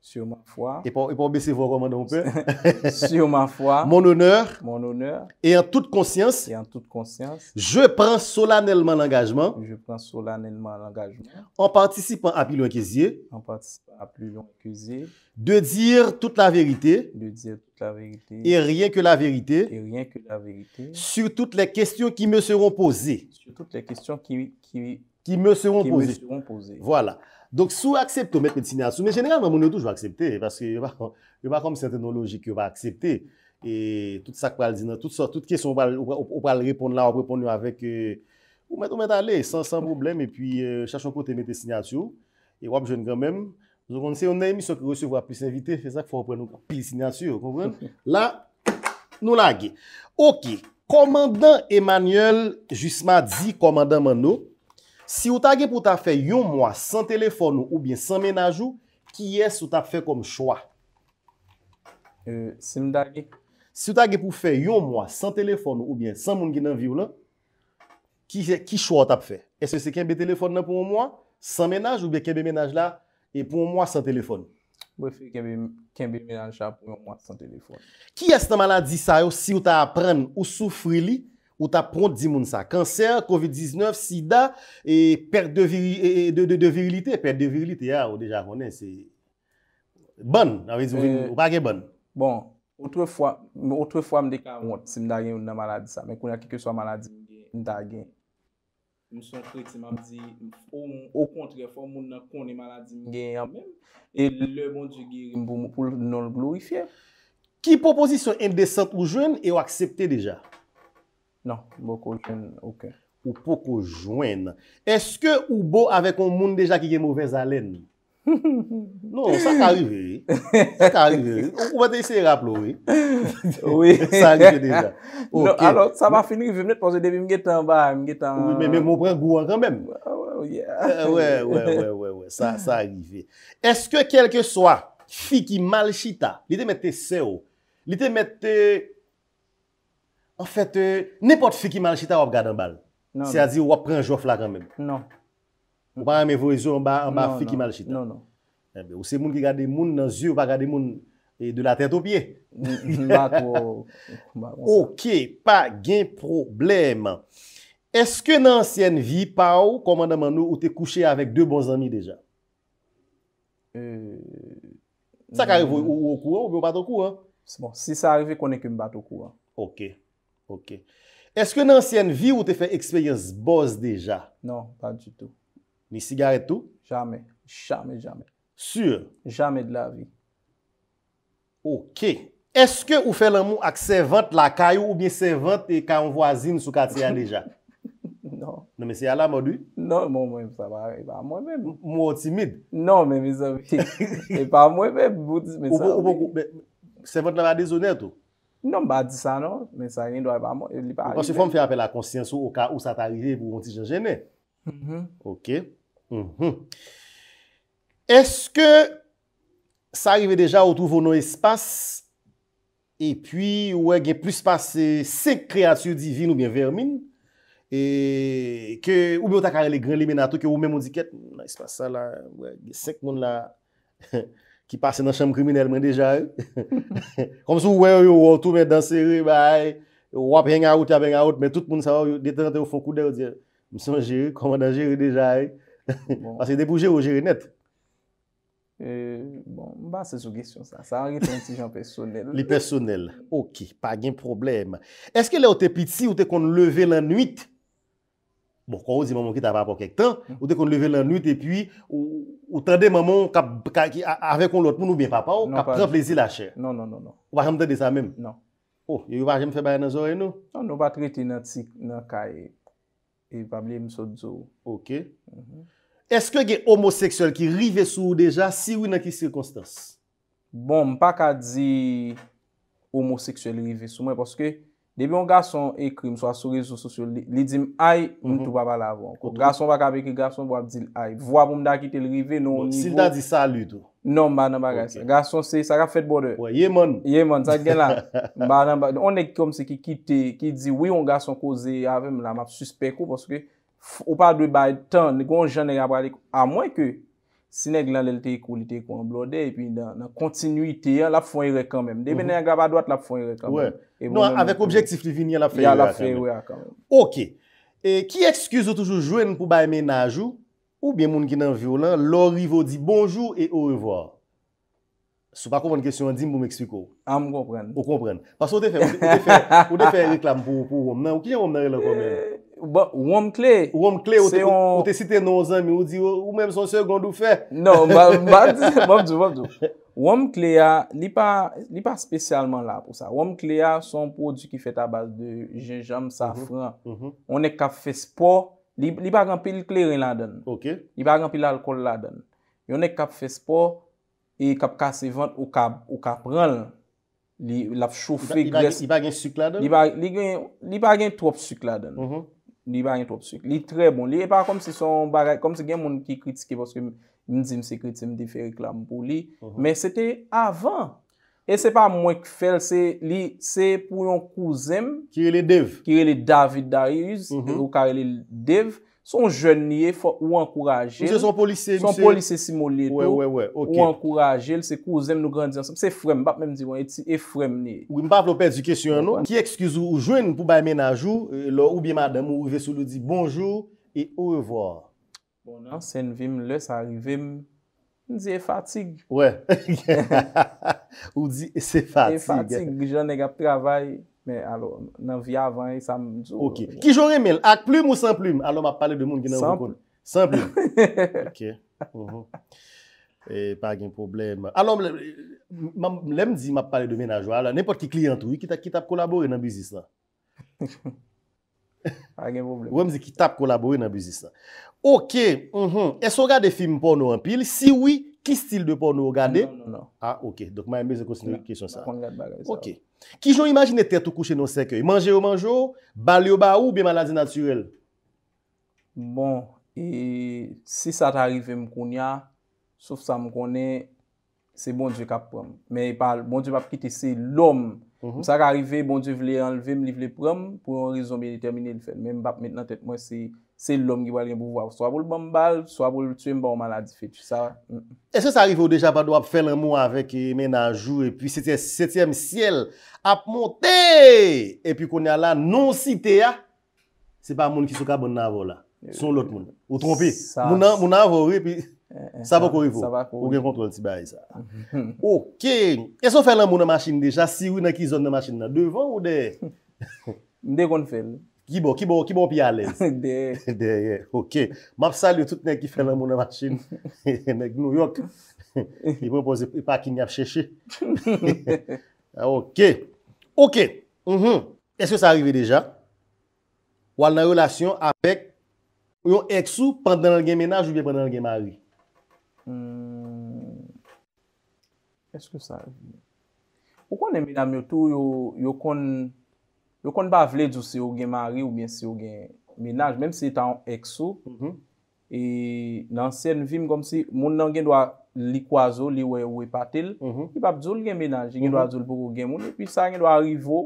Speaker 1: Sur ma foi. Et pour et baisser vos commandes un peu. sur ma foi. Mon honneur.
Speaker 2: Mon honneur.
Speaker 1: Et en toute conscience. Et en
Speaker 2: toute conscience.
Speaker 1: Je prends solennellement l'engagement. Je prends solennellement l'engagement. En participant à plus loin En participant à plus loin De dire toute la vérité. De dire
Speaker 2: toute la vérité. Et
Speaker 1: rien que la vérité. Et rien que la vérité. Sur toutes les questions qui me seront posées. Sur toutes les questions qui, qui, qui me seront qui Me seront posées. Voilà. Donk sou aksept ou mète mète sinyasyou, mè genèral mè moun yo douj ou aksepte, paske yo mè konm sè tenon logik yo mè aksepte, et tout sa kwa alzina, tout sa, tout keson ou pral reponde la, ou pral reponde yo avèk, euh, ou mète ou mète alè, san, san probleme, et puis euh, chachon kon te mète sinyasyou, et wap jèn gen mèm, nou konn se yon nèy miso ki resye wap pise invité, fè sa kwa ou pral nou pili sinyasyou, konpren? La, nou lagè. Ok, komandan Emmanuel Jusma di komandan man nou, Si ou ta ge pou ta fe yon mwa, san telefon ou bien san menaj ou, ki es ou ta fe kom chwa? E, Sim da ge. Si ou ta ge pou fe yon mwa, san telefon ou bien san moun gen an vi ou lan, ki chwa ou ta fe? Ese se ken be telefon nan pou mwen mwa, san menaj ou be ken be menaj la, e pou mwen mwa san telefon? Mwen fwe ken be menaj la pou mwen mwa san telefon. Ki es te maladi sa yo si ou ta apren ou soufri li? Ou ta pront di moun sa. Kanser, COVID-19, sida, e perte de e, e, virilite. Perte de virilite, ya, ou deja, bonnen, se... Bonnen,
Speaker 2: a vez, ou bagen eh, bonnen. Bon, outre fwa, mwen outre fwa mde ka mwot, se mda gen yon nan maladi sa, mwen kouna ki ke swa maladi mwen gen, mwen da gen. Mwen son kreti, mwen mdi, ou konti ge fwa moun nan konen maladi mwen gen, e le bon di gen,
Speaker 1: mwen pou non glorifye. Ki proposisyon indesante ou jwen, e ou aksepte deja? Non, mpoko jwen. Mpoko jwen. Eske ou bo avèk an moun deja ki gen mouvez alèn?
Speaker 2: Non, sa karive. Sa karive. Ou ba de se rap lou? Sa karive deja. Sa ma finri vim net panje de mi mgetan. Mwen mwen mwen mwen mwen mwen mwen mwen. Ou
Speaker 1: ya. Sa karive.
Speaker 2: Eske kelke swa,
Speaker 1: fik ki mal chita, li te mette seo, li te mette... En fèt, ne pot fiki mal chita wap gade an bal. Se a zi wap pren jou flak an men. Non. Ou pa an men vwe zo, an ba fiki mal chita. Non, non. Eh ou se moun ki gade moun nan zo, ou pa gade moun de la tète mm, mm, oh, ou pye.
Speaker 2: Euh, Mbato.
Speaker 1: Mm. Bon, ok, pa gen problem. Eske nan ansyen vi, pa ou, koman daman nou, ou te kouche avèk de bon zanni deja? Sa ka revou ou ou kou an, ou bi ou batou kou an? Si sa arve konen ke mbatou kou an. Ok. Ok. Estke nan syen vi ou te fe experience boss deja? Non, pa di tout. Mi sigaret tou? Jamè, jamè, jamè. Sûr? Jamè d'la vi. Ok. Estke ou fe laman ak 70 la kayou ou bie 70 e ka yon voisine sou kati an deja? Non. Non me si yala mòd wè? Non, mò
Speaker 2: mè mè mè. Mò timid? Non, mè mè mè. Mè mè
Speaker 4: mè
Speaker 2: mè. 70 la va dizonè tou? Nou mba di sa nou, men sa yin
Speaker 1: doy pa mwen, li pa a yon. Pansi fòm fè apè la konsyansou o ka ou sa t'arive pou yon ti jenjenè. Ok. Es ke sa arrive deja ou touvo nou espas, e pi ou e gen plus pase sek kreatur divin ou bien vermin, e ke ou bi yo takare le gren li menato ke ou men moun diket, nan ispa sa la, wè, gen sek moun la... Ki pase nan chanm kriminelman deja e. Kom sou wè yo yo wotou men danser e ba e. Wap yeng aout ya beng aout. Men tout moun sa wò yo detante yo fokou de ou di e. Mison jiri, komanda jiri deja e. Pase de pou jiri ou jiri net.
Speaker 2: Euh, bon, ba se sou
Speaker 1: gèsyon sa. Sa wè yon tijan personel. Li personel. Ok, pa gen problem. Eske lè ou te piti ou te kon leve lan nwit? Bon, kon ou zi maman ki ta pa po kek tan, ou de kon leve lan nout e pi, ou ta de maman ka ave kon lot moun ou bien pa pa ou, ka pre plezi la chè? Non, non, non, non. Ou wajem te de sa mèm? Non. Ou, yo wajem fe bayan an zon en nou? Nan, nou bat re ti nan kaye, e vab le msou dzo. Ok.
Speaker 2: Mhm. Eske gen homoseksuel ki rive sou deja si ou nan ki sirkonstans? Bon, mpa ka di homoseksuel rive sou mwen, poske... Debe yon gason ekri mswa sou rezo sosyo, li di m a yi, m mhm. tou pa pa la avon. Gason va ka bekri, gason va di l a yi. Vwa pou m da kite l rive, nou bon, nivou. Sil da di sali tout. Non, ba nan ba gason. Gason se, sa ka fet bode. Ouè, yè man. Yè man, sa gen la. On ne kome se ki kite, ki di, wè yon gason koze, avè m la, m ap suspeko, pwoske ou pa dwe bay tan, nè gwan jan nè yon pralik, a mwen ke... Sinèk lan lèl tèkou, lèl tèkou an blode, e pi nan kontinuitè yon, la mhm. e non, pou fwen yon re kèmèm. Dèmè nè yon gaba dwat, la pou fwen yon re kèmèm. Non, avèk objektif li vin,
Speaker 1: yon la pou fwen yon re kèmèm. Ok. E ki eksküz ou toujou jwen pou bay menaj ou, ou bè moun ki nan violan, lò rivo di bonjou e ou revoar. Sou pa kou vèn kèsyon an dim pou mèkspikou. An ah, mou kompren. O kompren. Paso ou dè fè, ou dè fè, ou dè fè reklam pou oum nan, Wom kle... Wom kle ou te site nou
Speaker 2: zan mi ou di ou mèm son sè gondou
Speaker 1: fè. Non, mabdou,
Speaker 2: mabdou, mabdou. Wom kle ya, li pa spesyalman la pou sa. Wom kle ya son prodjou ki fè tabaz de jenjam safran. Mhm, mhm. On ek kap fèspo, li bagan pi l'klerin la den. Ok. Li bagan pi l'alkol la den. Yon ek kap fèspo, li kap kasevant ou kap ral. Li laf choufè, glès. Li bagen suk la den? Li bagen trop suk la den. Ok. Ni ba yon topsyk. Li tre bon. Li e pa kom se son baray. Kom se gen moun ki kritike poske mizim se kriti se mdi fe reklam pou li. Mhm. Men se te avan. E se pa mwen ke fel se li se pou yon kouzem ki re le dev. Ki re le David Darius. Mhm. Ou ka re le dev. Son joun niye ou an kouraje, son polise simole to, ou an kouraje, se kouzem nou grandi ansan, se frem, bap men diwen, e frem niye. Ou mbap lopè di kèsyon nou,
Speaker 1: ki ekskizou ou joun euh, pou baymenajou, lò ou bi madèm ou ou vè sou lou di bonjou e ou e vòr.
Speaker 2: Bon nan, sen vèm lè, sa rivem, mdi e fatig. Ou di e se fatig. E fatig, joun nega pravay. Ne, alo, nan vi avan e sa mjou. Ok, ki jore mel, ak ploum ou san ploum? Alo, ma pale de moun ki nan wakon. San
Speaker 1: ploum? Ok. Uh-huh. E, pa gen problem. Alo, mlem di ma pale de menajwa, alo, nepot ki kliyantou, ki tap kolabore nan bizisa. Pa gen problem. Wem di ki tap kolabore nan bizisa. Ok, eson ga de film porno an pil, si wik, Ki stil de porno ou gade? Non, non, non. Ah, ok. Dok, mwen mbeze kousi nou kresyon sa. Mwen mbeze kousi nou kresyon sa. Ok. Ki joun imajine tetou kouche nou seke? Mange ou
Speaker 2: manjou? Bale ou ba ou be malazi naturel? Bon, e si sa ta arrive mkoun ya, souf sa mkoun e, se bon diye kap proum. Men yi pale, bon diye pap kite se lom. Sa ka arrive, bon diye vle enleve, mle vle proum, pou an rezon be de termine l fe. Men mbap men nan tet mwen se... Se l lom ki wale gen pou wap, swa pou l bambal, swa pou l utwe mba o maladi feti, sa wè. E se sa rivo deja pa do ap fèl an mou avèk
Speaker 1: men anjou, e pi setèm siel ap monte, e pi kon yal la non site ya, se pa moun ki sou ka bon nan vò la, son l ot moun. Ou trompi, moun nan vò rè pi,
Speaker 4: sa vò korivou, ou gen
Speaker 1: kontrol ti bè a yi sa. Ok, e so fèl an mou nan machin deja, si wè nan ki zon nan machin na, devan ou de? De kon fèl. Kibo, kibo, kibo pi yalez. De. De, ye. Ok. Mapsal yon tout nek ki fè nan mounen vachin. Nek New York. Yon pou yon pose, yon e pa ki nyap chè chè. Ah, ok. Ok. Es ke sa arrive deja? Wal nan yon lasyon apèk yon eksou pandan an gen
Speaker 2: menaj ou vye pandan an gen mari? Es ke sa arrive deja? O konen menam yon tou yon kon... yo kon ba vle djou se ou gen mari ou men se ou gen menaj, menm se ta an eksou, mhm. e nan sen vim kom si moun nan gen dwa likwa zo, li wewe patil, ki mhm. bab djoul gen menaj, gen mhm. dwa djoul boko gen moun, e pi sa gen dwa rivo,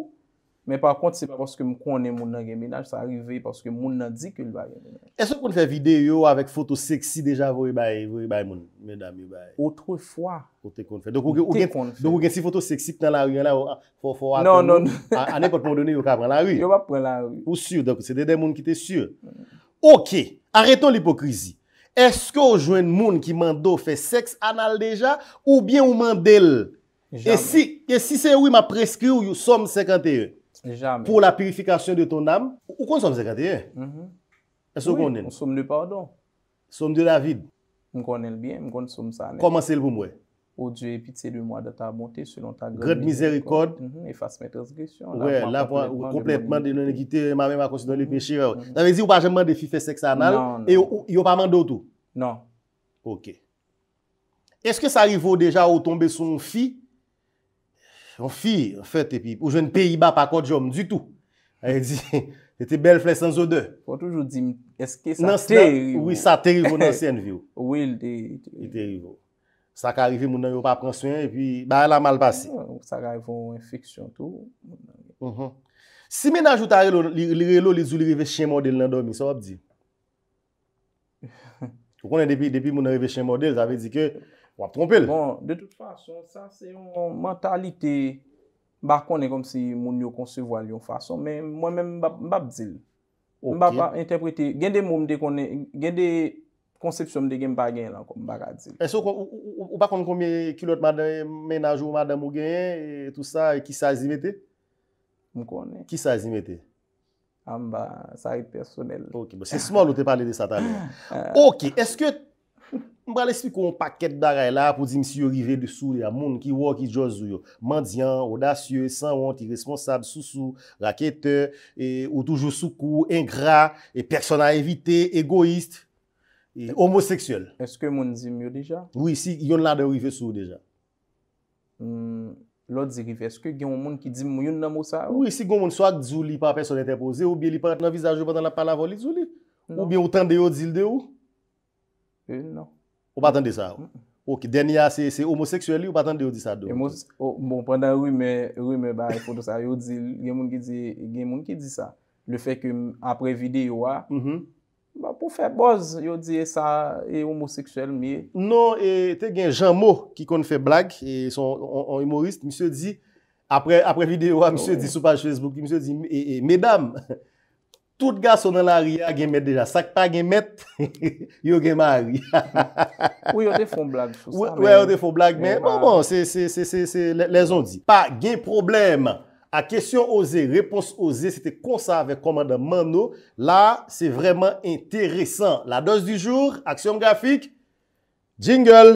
Speaker 2: Men pa kont se pa paske mkwone moun nan gemenaj sa arrive paske moun nan di ke lwa gemenaj.
Speaker 1: Ese kon fè videyo avèk foto seksi deja vò yi bay moun? Otrefwa. Donk ou gen si foto seksi ptè la wè ah, non, non, non. la ou fò fò atè? Non, non. Anè pot moun dene yon ka prè la wè? Yon pa prè la wè. Ou sè, dèkou, sè dè moun ki te sè? Ok, arèton l'hipokrizi. Eske ou jwen moun ki mando fè seks anal deja ou bien ou mandel? E si se wè ma preskri ou yon som 51? Ok. Pour la purifikasyon de ton am Ou kon som zekateye? Ou som de pardon?
Speaker 2: Som de la vide? M kon el bien, m kon som zane
Speaker 4: Koman
Speaker 1: selvou
Speaker 2: mwe? Ou diye pite de mwa de ta bonte Grat mizerikon Ou kompletman
Speaker 1: de lonekite Mame mwa konsidoni pechir Tanezi ou pa jemman de fi fesek sa mal E yo pa man dotou? Non Estke sa rivo deja ou tombe son fi An fi, an fet epi, ou jwen peyi ba pa kod jom, du tou. An e di, ete bel fles an zo de. Po toujou di, eske sa teri vo. Oui, sa teri vo nan sien vyo. Oui, le teri vo. Sa ka arrive mounan yo pa pran soyan, e pi, ba e la mal pasi. Sa ka arrive ou infeksyon tou. Si menaj ou ta relo, li relo li zou li revè chen modèl nan do mi, sa wap di.
Speaker 2: Ou konen, depi mounan revè chen modèl, zave di ke... Wap trompel? Bon, de tout fason, sa se yon mentalite ba konen kom si moun yo konsevo al yon fason, men mwen men mbap zil. Mbap mbap interprete, gen de moun de konen, gen de konsepsyon de gen bagen la kom baga zil.
Speaker 1: E so, ou bakon kon miye kilot mada menajou mada mougen, tout sa, ki sa zi mette? Mkone. Ki sa zi mette? Am ba, sa yi personel. Ok, se smol ou te pale de satan. Ok, eske... Mbra l'esplikou yon paket daray la pou zim si yon rive de sou yon moun ki wò ki jòzou yon. Mandyan, odasyon, sanwant, irresponsab, sousou, raketeur, ou toujou soukou, ingra, e person a evite, egoist,
Speaker 2: homoseksyol. Eske moun zim yon deja? Oui, si yon lade rive sou deja. Lò zi rive, eske gen yon moun ki zim moun yon nan mousa? Oui, si goun moun swak zi ou li pa
Speaker 1: person interpose ou bi li pa rent nan vizaje ou pa nan la palavol li zi ou li. Ou bi ou tan de yon zil de yon. Euh, non. Non. Ou pa tan de sa ou? Ok, denya se homoseksueli ou pa tan de yo di sa do?
Speaker 2: Bon, pandan rume, rume ba, yon moun ki di sa. Le fe ke apre vide yo a, ah, mm-hmm. ba pou fe boz, yo di sa e homoseksuel mi. Non, te gen Jean
Speaker 1: Mo, ki kon fè blag, son humorist, mi se di, apre vide yo a, ah, mi se oh. di sou page Facebook, mi se di, e, e, e, medam! Tout gars son nan la ria gen met deja. Sak pa gen met, yo gen ma ria. Ou yo de fon blag. Ou yo de fon blag men. Bon, bon, les on di. Pa gen problem. A kesyon oze, repons oze, se te konsa avek komanda mano. La, se vreman enteresan. La dos di jour, aksyon grafik, jingle.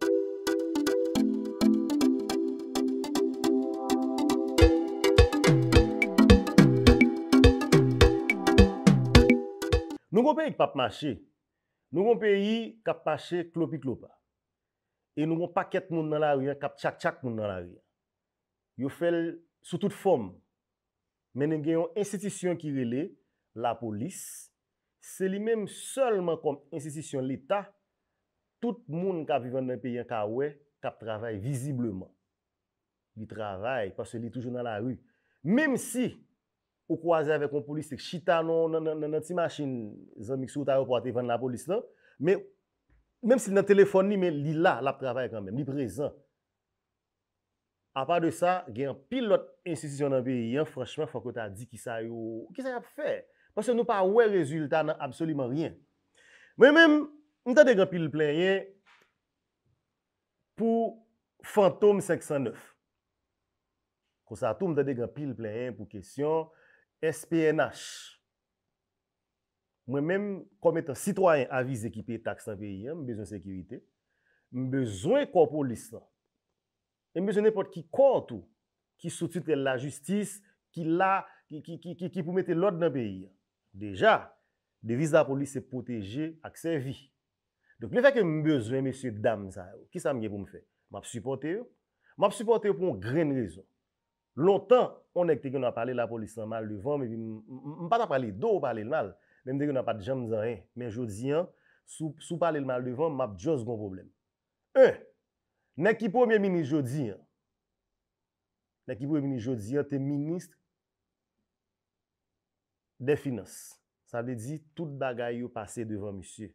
Speaker 1: Nou kon peyi pap mache, nou kon peyi kap mache klopi klopa. E nou kon paket moun nan la riyan, kap tchak tchak moun nan la riyan. Yo fel sou tout fom. Menen genyon institisyon ki rele, la polis, se li menm solman kon institisyon l'Etat, tout moun kap vivan nan peyi an ka we, kap travay vizibleman. Bi travay, pas se li toujou nan la riyan. Mem si... Ou kwa ze ave kon polis tek chitanon nan nan nan nan nan ti masin Zan mik sou ta yo pou ate van nan polis nan Men Menm si nan telefon ni men li la la pravay kanmen Li prezan Apar de sa gen pil lot Insistisyon nan bi yon franchman fwa kwa ta di Ki sa yo, ki sa yo ap fè Pwa se nou pa wè rezultat nan absolutman ryen Men menm Mta de gen pil plen yon Pou Fantoum 509 Kwa sa tou mta de gen pil plen yon Pou kesyon S-P-N-H, mwen menm kom etan sitwayen aviz ekipi tak sa peyi, mbezwen sekirite, mbezwen kon polis la, e mbezwen nepot ki kontou, ki sotite la justis, ki pou mette lode nan peyi. Deja, devisa polis se poteje ak se vi. Donk lefak mbezwen mbezwen mse dam sa, ki sa mye pou mfe? Mab suporte yo, mab suporte yo pou mgren rezon. Lontan, on ek te gen ap pale la polis nan mal devan, m pat ap pale do ou pale l mal, men de gen ap pat jam zan ren, men jodi an, sou pale l mal devan, map jos gon problem. E, nek ki pwemye mini jodi an, nek ki pwemye mini jodi an, te ministre de finos. Sa de di, tout bagay yo pase devan, misye.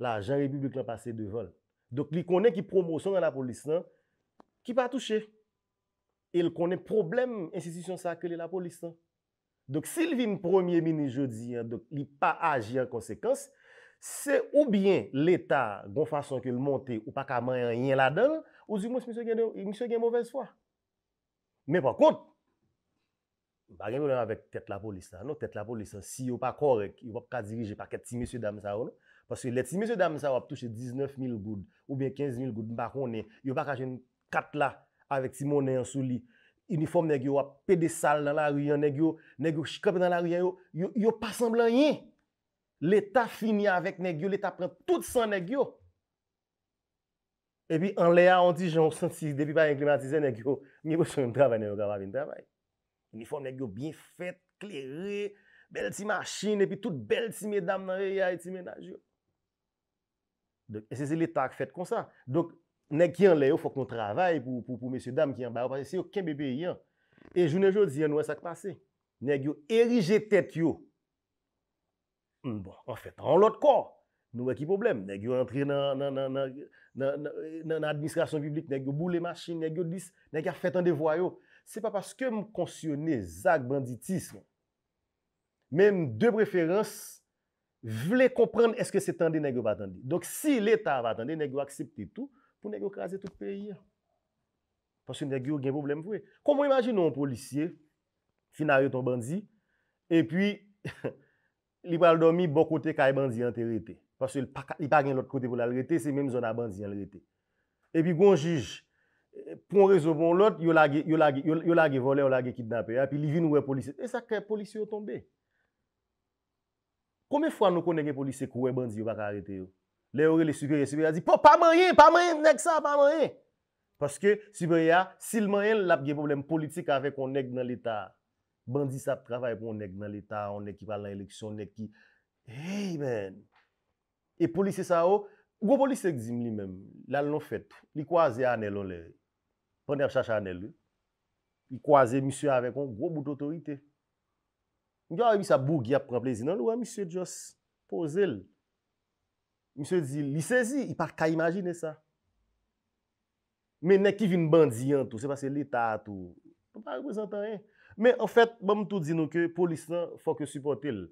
Speaker 1: La jan republike lan pase devan. Dok li konen ki promosyon an la polis nan, ki pa touche. E, el konen problem institisyon sa akkele la polisan. Dok sil vin premier mini jodi, li pa aji an konsekans, se ou bien l'Etat, gon fason ke l'monte, ou pa ka mayan yin la don, ou zi mous mise gen mouvez fwa. Men pwa kout, bagen moulen avèk tèt la polisan. Non tèt la polisan, si yo pa korek, yo wap ka dirije pa ket ti mese dam sa ou. Paske let ti mese dam sa ou ap touche 19.000 goud, ou bien 15.000 goud, mba kone, yo wap ka jen kat la, avèk ti monè yon sou li. Uniforme negyo wap pè de sal nan la riyan negyo, negyo chikop nan la riyan yo, yo pa semblan yon. L'Etat fini avèk negyo, l'Etat pren tout san negyo. Epi an lè ya an ti joun senti depi pa yon klimatize negyo, mi wè son yon travè negyo kwa wav yon travè. Uniforme negyo bin fèt, klerè, bel ti machin, epi tout bel ti medam nan reyay ti menaj yo. Ese se l'Etat fèt kon sa. Dok, Nèk yon lè yo fò kon travay pou mè sè dam ki yon bè yon. Se yon ken bè bè yon. E jounè jò di yon wè sa k pasè. Nèk yon erije tèt yo. Mbò, hmm, an fèt, an lòt kò. Nou wè ki problem. Nèk yon antre nan administrasyon biblik. Nèk yon bou lè machin. Nèk yon liss. Nèk yon fèt an dè vwayo. Se pa paske m konsyonè zak banditisme. Mèm dè preferans vle komprèn eske sè tèndè nèk yon vatèndè. Donk si lè ta vatèndè nèk yon akseptè tout pou nèk yo kaze tout peyi ya. Pasou nèk yo gen problem pou e. Kou mwen imajin nou yon polisye, finaryo ton bandzi, e pi li wè al domi bo kote kwa e bandzi an te rete. Pasou li pa gen lòt kote kwa lal rete, se menm zon a bandzi an rete. E pi goun juj, pou mwen resobon lòt, yon lage vole, yon lage kidnape, e pi li vin wè e polisye. E sa kè polisye yo tombe. Koumè fwa nou konen gen polisye kwa wè e bandzi yon kwa karete yo? Le ori le Soubriya, Soubriya di, po, pa manyen, pa manyen, nek sa, pa manyen. Paske, Soubriya, sil manyen lap gen problem politik avek kon nek nan l'Etat. Bandi sa pravay pou nek nan l'Etat, on nek ki pal la eleksyon, on nek ki... Hey men! E polise sa ou, oh, ou go polise ek zim li men, la l'on fèt, li kwa ze anel on lè. Pwene ap chache anel lè. Li kwa ze misyo avek, ou go bout otorite. Ndi yo a yi sa bourgi ap preplezi nan, ou a misyo jos po zè lè. mi se di lisezi, i pat ka imajine sa. Men nek ki vin bandiyan tou, se passe l'Etat tou, pou pa reprezentan en. Men en fèt, ban m tou di nou ke, polis lan, fòk yo supporte l.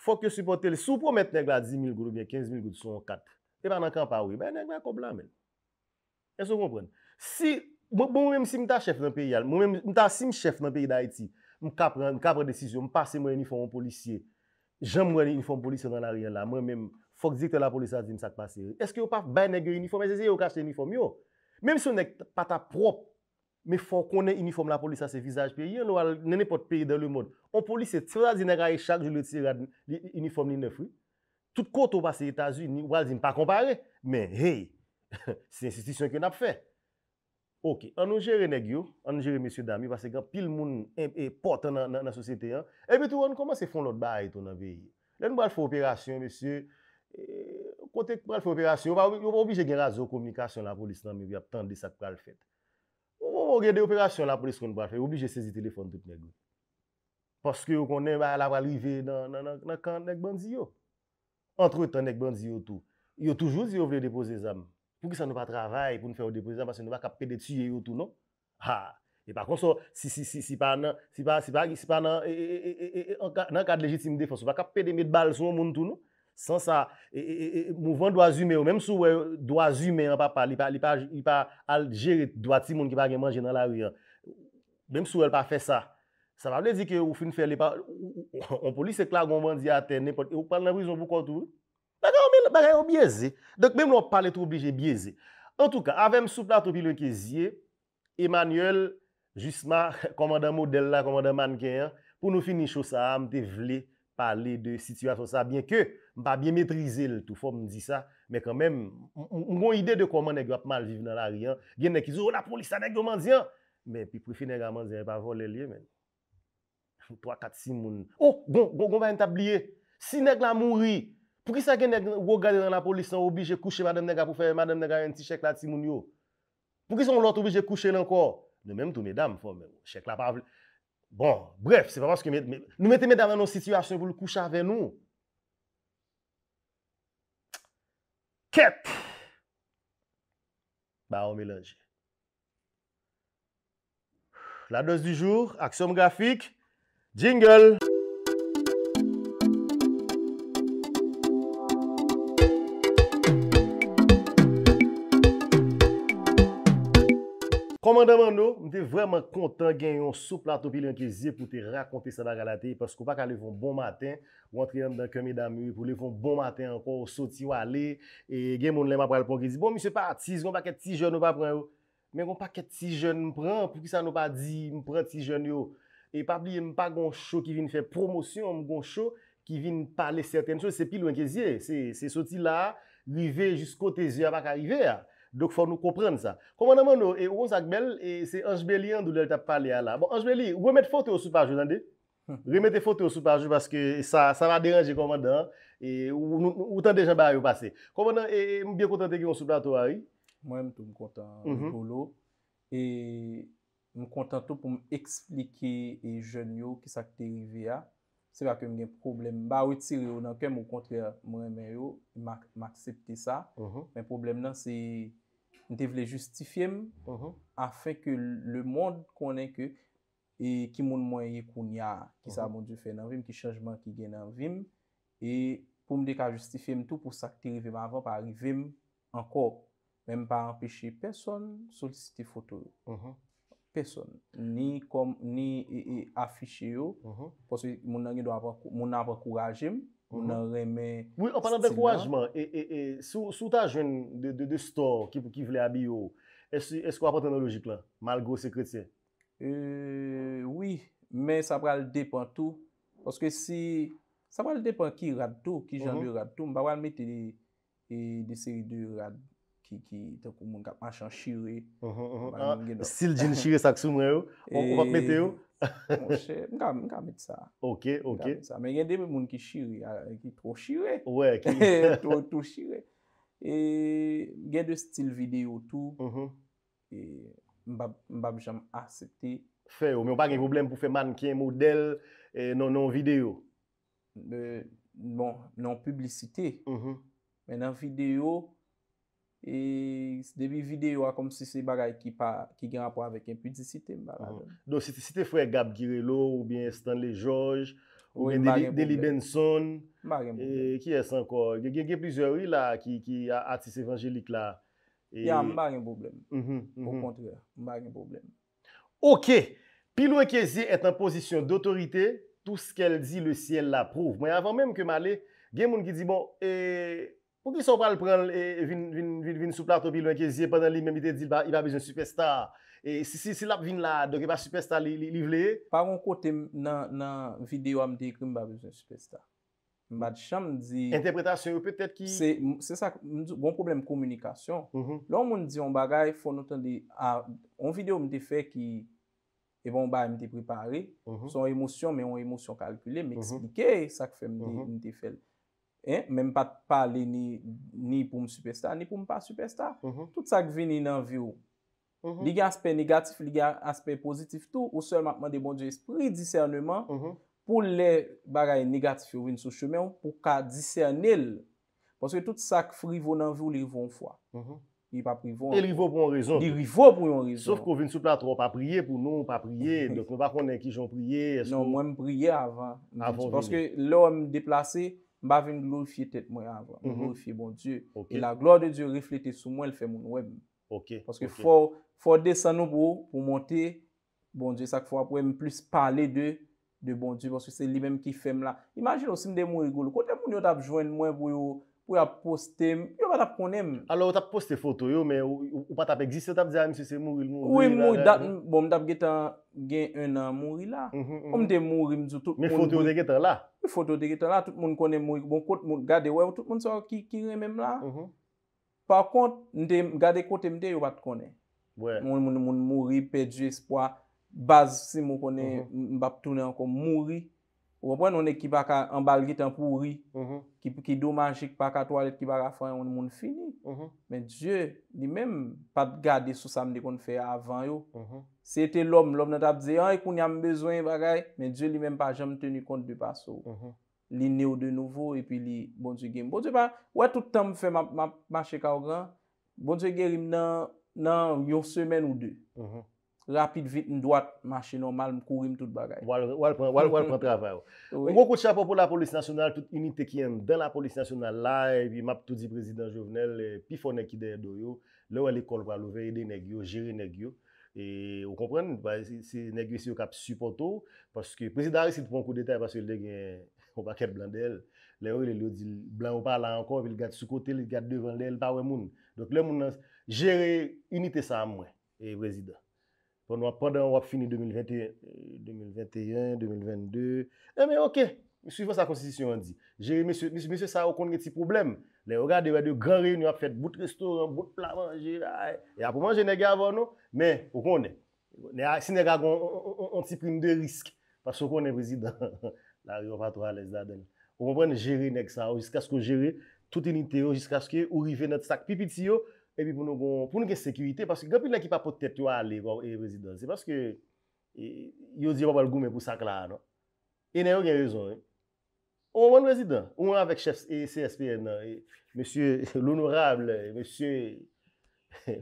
Speaker 1: Fòk yo supporte l, sou pou met nek la 10.000 goulou, bien 15.000 goulou, son 4. Eman ankan pa ou, ben nek la koblan men. Eso konpren. Si, bon mèm si mta chef nan peyi al, mta si mchef nan peyi d'Aiti, mka pre, mka pre desisyon, mpase mwen yon yon fon policye, jan mwen yon fon policye Fok dik te la polisa din sak pa seri. Eske yo pa bay negyo uniforme? E se se yo kache uniforme yo. Mem si yo nek pata prop, me fok konen uniforme la polisa se vizaj pe, yon lo al nenepot pe de le mod. On polise e tira zin e raye chak, jil e tira uniforme ni nefri. Tout koto ba se etazu, wale zin pa kompare. Men hey, se insistisyon ke nap fe. Ok, anon jere negyo, anon jere mesye dami, anon jere mesye dami, anon jere mesye dami, anon jere mesye dami, anon jere mesye dami, anon jere mesye dami, E kontèk pral fè operasyon, yon pa oubige gen rase ou komikasyon la polis nan mè yon ap tande sa pral fèt. Ou gen de operasyon la polis kon pral fèt, oubige sezi telefon tout mè gò. Paske yon konen wala wali ve nan kan nèk bandzi yon. Antre wè tan nèk bandzi yon tou. Yon toujouz yon vle depose zam. Pou ki sa nou pa travay pou nou fè ou depose zam, paske nou va kap pè de tsyye yon tou nou. E pa konson, si pa nan kat legitime defons, yon va kap pè de mè bal sou yon moun tou nou. San sa, mouvan do a zume yo, menm sou wè do a zume an pa pali, li pa al jere do a ti moun ki pa gen manje nan la wè an, menm sou wè pa fe sa, sa pa wè di ki ou fin fè li pa, ou poli se kla goun wè an di a ten, e ou pali nan wè zon vou kontou, baka wè ou bieze, dok menm wè ou pali tou obligè bieze. En tout ka, avem sou plato pilon ke zye, Emmanuel, justman, komanda model la, komanda manken, pou nou fin ni chosa, amte vle, Parle de situasyon sa, bien ke mpa biye meprize le tou fo mdi sa. Men kon men, mwen yon ide de koman negyo ap mal vive nan la riyan. Gen negyo ki zo, la polisa negyo man diyan. Men pi profi negyo man diyan, mpa vo le liye men. 3, 4, 6 moun. Oh, bon, gon, gon va entabliye. Si negyo la mouri, pou ki sa gen negyo go gade nan la polisa, oubi jè kouche madem negyo pou fè madem negyo yon ti chèk la ti moun yo. Pou ki sa ou lot oubi jè kouche lankor. Le menm tou medam fo men, bon, chèk la pa vle. Bon, bref, c'est pas parce que nous mettons mesdames dans nos situations pour le coucher avec nous. Quête! Bah, on mélange. La dose du jour, axiome graphique, jingle! Mwen mwen daman nou, mwen te vreman kontan gen yon souplato pil yon keziye pou te rakonte sa la galate Paskou pa ka levon bon maten, wantri yon dan keme damu, pou levon bon maten anpo, ou soti wale E gen moun lema pral pou ki di, bon mwen se pati, sgon pa ket ti jen nou pa pran yo Men kon pa ket ti jen nou pran, pou ki sa nou pa di, mwen pran ti jen yo E pa bli mwen pa gon chou ki vin fè promosyon, mwen gon chou ki vin pale certaine chou Se pil yon keziye, se soti la, li vejus kote zi apaka i vej Dok fò nou koprenn sa. Komandant Mano, e, ou kon sa akbel, e, se Anjbeli an doun lè lè ta pale a la. Bon, Anjbeli, ou wè met fote ou sou parjou nan de? Ou wè met fote ou sou parjou baske sa va deranje komandant. E, ou tan dejan bar yon pase. Komandant, mou
Speaker 2: byen kontante ki yon sou parjou a yon? Mwen tout mou kontante kolo. E mou kontante tout pou mou eksplike yon yon ki sakte yon viya. Se pa kem gen problem ba wè tsire yo nan kem ou kontrè mwen men yo, m aksepte sa. Mhm. Men problem nan se n te vle justifye m, mhm. afen ke le moun konen ke e ki moun mwen ye koun ya ki sa mhm. moun di fè nan vim, ki chanjman ki gen nan vim. E pou m de ka justifye m tou pou sakte revim avan pa revim anko, men pa empèche person soliste fotou yo. Peson, ni e, e, afiche yo, mhm. pou se moun apwe kourajem, moun an mhm. reme stima. Ou panan de kourajman, sou ta
Speaker 1: jen de store ki vle abi yo, eskou apote nan logik la, malgo sekretse?
Speaker 2: Euh, oui, men sa pral depan tou, poske si, sa pral depan ki rade tou, ki mhm. janbe rade tou, mba wane meti de seri de rade tou. ki te kou moun gap machan shire. Stil jen shire sak sou mre ou? Moun kou bakmete ou? Moun shire, moun gamit sa. Ok, ok. Men gen deme moun ki shire, ki tro shire. Ouè, ki... Tro shire. E gen de stil video tou, uhuh. e, mbap jaman
Speaker 1: asete. Fe ou, men wapak gen problem pou fe man ki en model e, nan non video?
Speaker 2: E, bon, nan publicite. Uhuh. Men nan video... E, se devye videyo a kom si se bagay ki pa, ki gen apwa avek yon pudisite mba la. Do, si te fwe Gab Girelo,
Speaker 1: ou bien Stanley George, ou bien Nelly Benson. Mba gen boublem. E, eh, ki es anko, gen gen pizwe wila ki, ki atis evanjelik la. Ya, mba gen boublem. Mboum, mboum. Ou kontre, mba gen boublem. Ok, pilon kezi et an posisyon d'autorite, tout skèl di le sièl la prouve. Mwen avan menm ke male, gen moun ki di, bon, e... Pou ki sou pral pral e, e, vin sou plato bi lwen ke zye padan li men mi te dil ba i ba bejoun superstar? E, si lap vin
Speaker 2: la, doke ba superstar li vle? Par an kote nan video amte ekrim ba bejoun superstar. Mba chan mi di... Interpretasyon ou petet ki... Se sak, bon probleme komunikasyon. Mhm. Lè an moun di an bagay fon notan di an video amte fe ki evan bon, ba amte prepari mhm. son emosyon men an emosyon kalkule men mhm. eksplike sak fe amte fel. Mèm pat pale ni poum superstar, ni poum pa superstar. Mm-hmm. Tout sa ki vini nan vi ou. Liga aspe negatif, liga aspe pozitif tou. Ou sel matman de bon dje, pri diserneman mm-hmm. pou le bagay negatif yo vini sou chemen ou pou ka disernel. Ponske tout sa ki frivo nan vi ou, li rivo an fwa. Mm-hmm. Li pa frivo an fwa. Li rivo pou yon rezon. Li rivo pou yon rezon. Sof kon vini sou platro, pa priye pou nou, pa priye. Lekon va konnen ki jen priye. Non, mwen priye avan. Avon vini. Ponske lò mwen deplase... Mba ven glorifiye tet mwen avwa. Mhm. Glorifiye bon Diyo. E la glor de Diyo reflete sou mwen el fè moun wem. Ok. Foske fò de sanou bou ou montè bon Diyo sak fò ap wèm plus pale de de bon Diyo. Foske se li menm ki fèm la. Imagin osim de mwen egolo. Kote moun yo dap jwen mwen bou yo Ou ap poste, yo pa tap konem.
Speaker 1: Alo, ou tap poste foto yo, me ou pa tap egziste, ou tap dja msye se mouri l mouri la. Ou e mouri, bo mdap
Speaker 2: getan gen yon mouri la. Ou mhm, mde mhm. mouri mzou tout moun mouri. Me foto de getan la? Me foto de getan la, tout moun konen mouri. Bon kot moun gade we, tout moun sa ki kirem mèm la. Mhm. Par kont, mde gade kote mde, yo bat konen. Moun moun mouri, pe dje espoa, baz si moun konen mbap tounen ankon mouri. Ou wapwen nou ne ki baka an bal git an kouri, mhm. ki do magik, pa ka toalet ki baka fanyan, ou nou moun fini. Mhm. Men Dje, li menm pa gade sou samde kon fè avan yo. Mhm. Se ete lom, lom nan ta bze, an ekou ni am bezwen bagay, men Dje li menm pa jem teni kont de baso. Li neo de nouvo, e pi li bonjou genm. Bonjou pa, wè toutan m fè ma chè ka ou gran, bonjou genm nan yon semen ou de. rapit vit ndouat, mache normal, mkourim tout bagay. Wal pran pran pran pran. Mwen kout cha popo
Speaker 1: la polis nasyonal, tout unitè kièm, dan la polis nasyonal la, e bi map tout di prezident jounel, pi fonè ki dè yè doyo, lè wè lè kol pran louve, lè nè gyo, jè rè nè gyo, e wè komprèn, nè gyo yè si wè kapi su poto, paske prezident ari si dè pon kou detay, paske lè gen, kon pa kèt blan dè lè, lè wè lè lè di blan wè pa la ankon, vè l Kon wap pandan wap fini 2021, 2022. E me ok, mi suivan sa konstitusyon an di. Jere, misye sa wakon gen ti problem. Le wakade wade yo gare, ni wap fet bout restoran, bout plat manje. E ap wap manje nega avon nou, men wakon ne. Ne a sin nega gwa antiprime de risk. Pas wakon ne vizit dan la riyon patwa le zadan. Wakon pren jere neg sa wap, jiska sko jere. Touti ninte yo, jiska sko urive not sak pipiti yo. E pi pou nou gen sekurite, paske gapil la ki pa potet yo a li, kwa e prezident, se paske yo zi wapal goume pou sakla, ene yo gen rezon, ou an prezident, ou an avek chef CSPN, monsye l'onorable, monsye,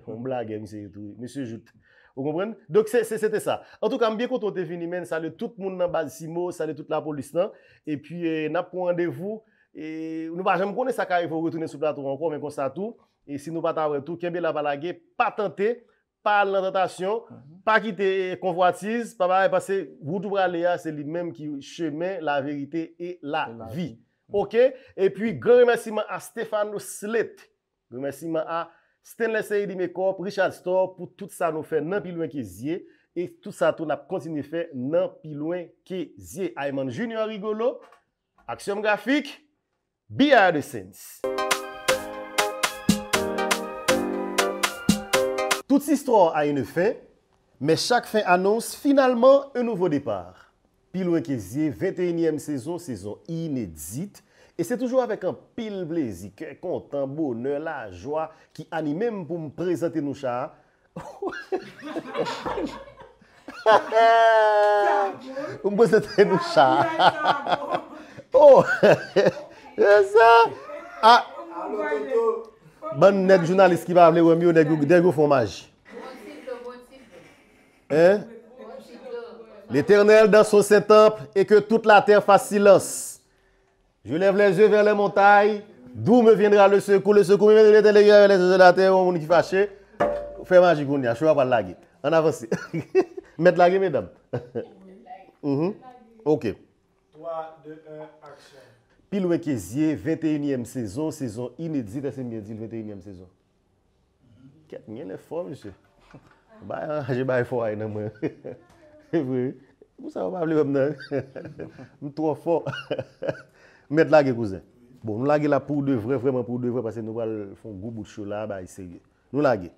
Speaker 1: monsye jout, ou kompren, dok se se se te sa, an touk an biye koto te vini men, sali tout moun nan basi simo, sali tout la polis nan, e pi nap kwa randevou, e nou va jem kone sa kare, pou retounen sou plato, an pou men konsta tou, E si nou pata apretou, kenbe la balage, pa tante, pa lantation, mhm. pa kite konvo atiz, pa ba repase, woutu brale ya, se li menm ki yon chemen, la verite e la e vi. Mhm. Ok? E pi, gwen remesiman a Stefano Slet, gwen remesiman a Sten Leseye Dimekop, Richard Stor, pou tout sa nou fe nan pilouen ke zye, e tout sa ton ap kontine fe nan pilouen ke zye. Ayman Junior Rigolo, Aksyon Grafik, Biya Adesensi. Toute histoire a une fin, mais chaque fin annonce finalement un nouveau départ. Pilou Kézier, 21e saison, saison inédite. Et c'est toujours avec un pile plaisir, content, bonheur, la joie qui anime même pour me présenter nos chats. Pour me présenter nos ah, chats. Oh, c'est ça. Ah. Bonne journaliste qui va parler mieux nèg Hein? L'Éternel dans son saint temple et que toute la terre fasse silence. Je lève les yeux vers les montagnes, d'où me viendra le secours, le secours me viendra de l'Éternel les yeux de la terre, on qui fâché. Fais magie je vais pas laguer. En avance. Mettez laguer mesdames. Mhm. OK. 3 2 1 action. Pilwe Kezie, 21 yem sezon, sezon inedit ase miadil, 21 yem sezon. Ket, nye le fò, monsè. Bay an, jè bay fò ay nan mwen. Mousa wap avle wap nan? Mou tro fò. Mèd lage, kouzè. Bon, nou lage la pou de vre, vreman pou de vre, pase nou wale fon goupout chou la, bay seye. Nou lage.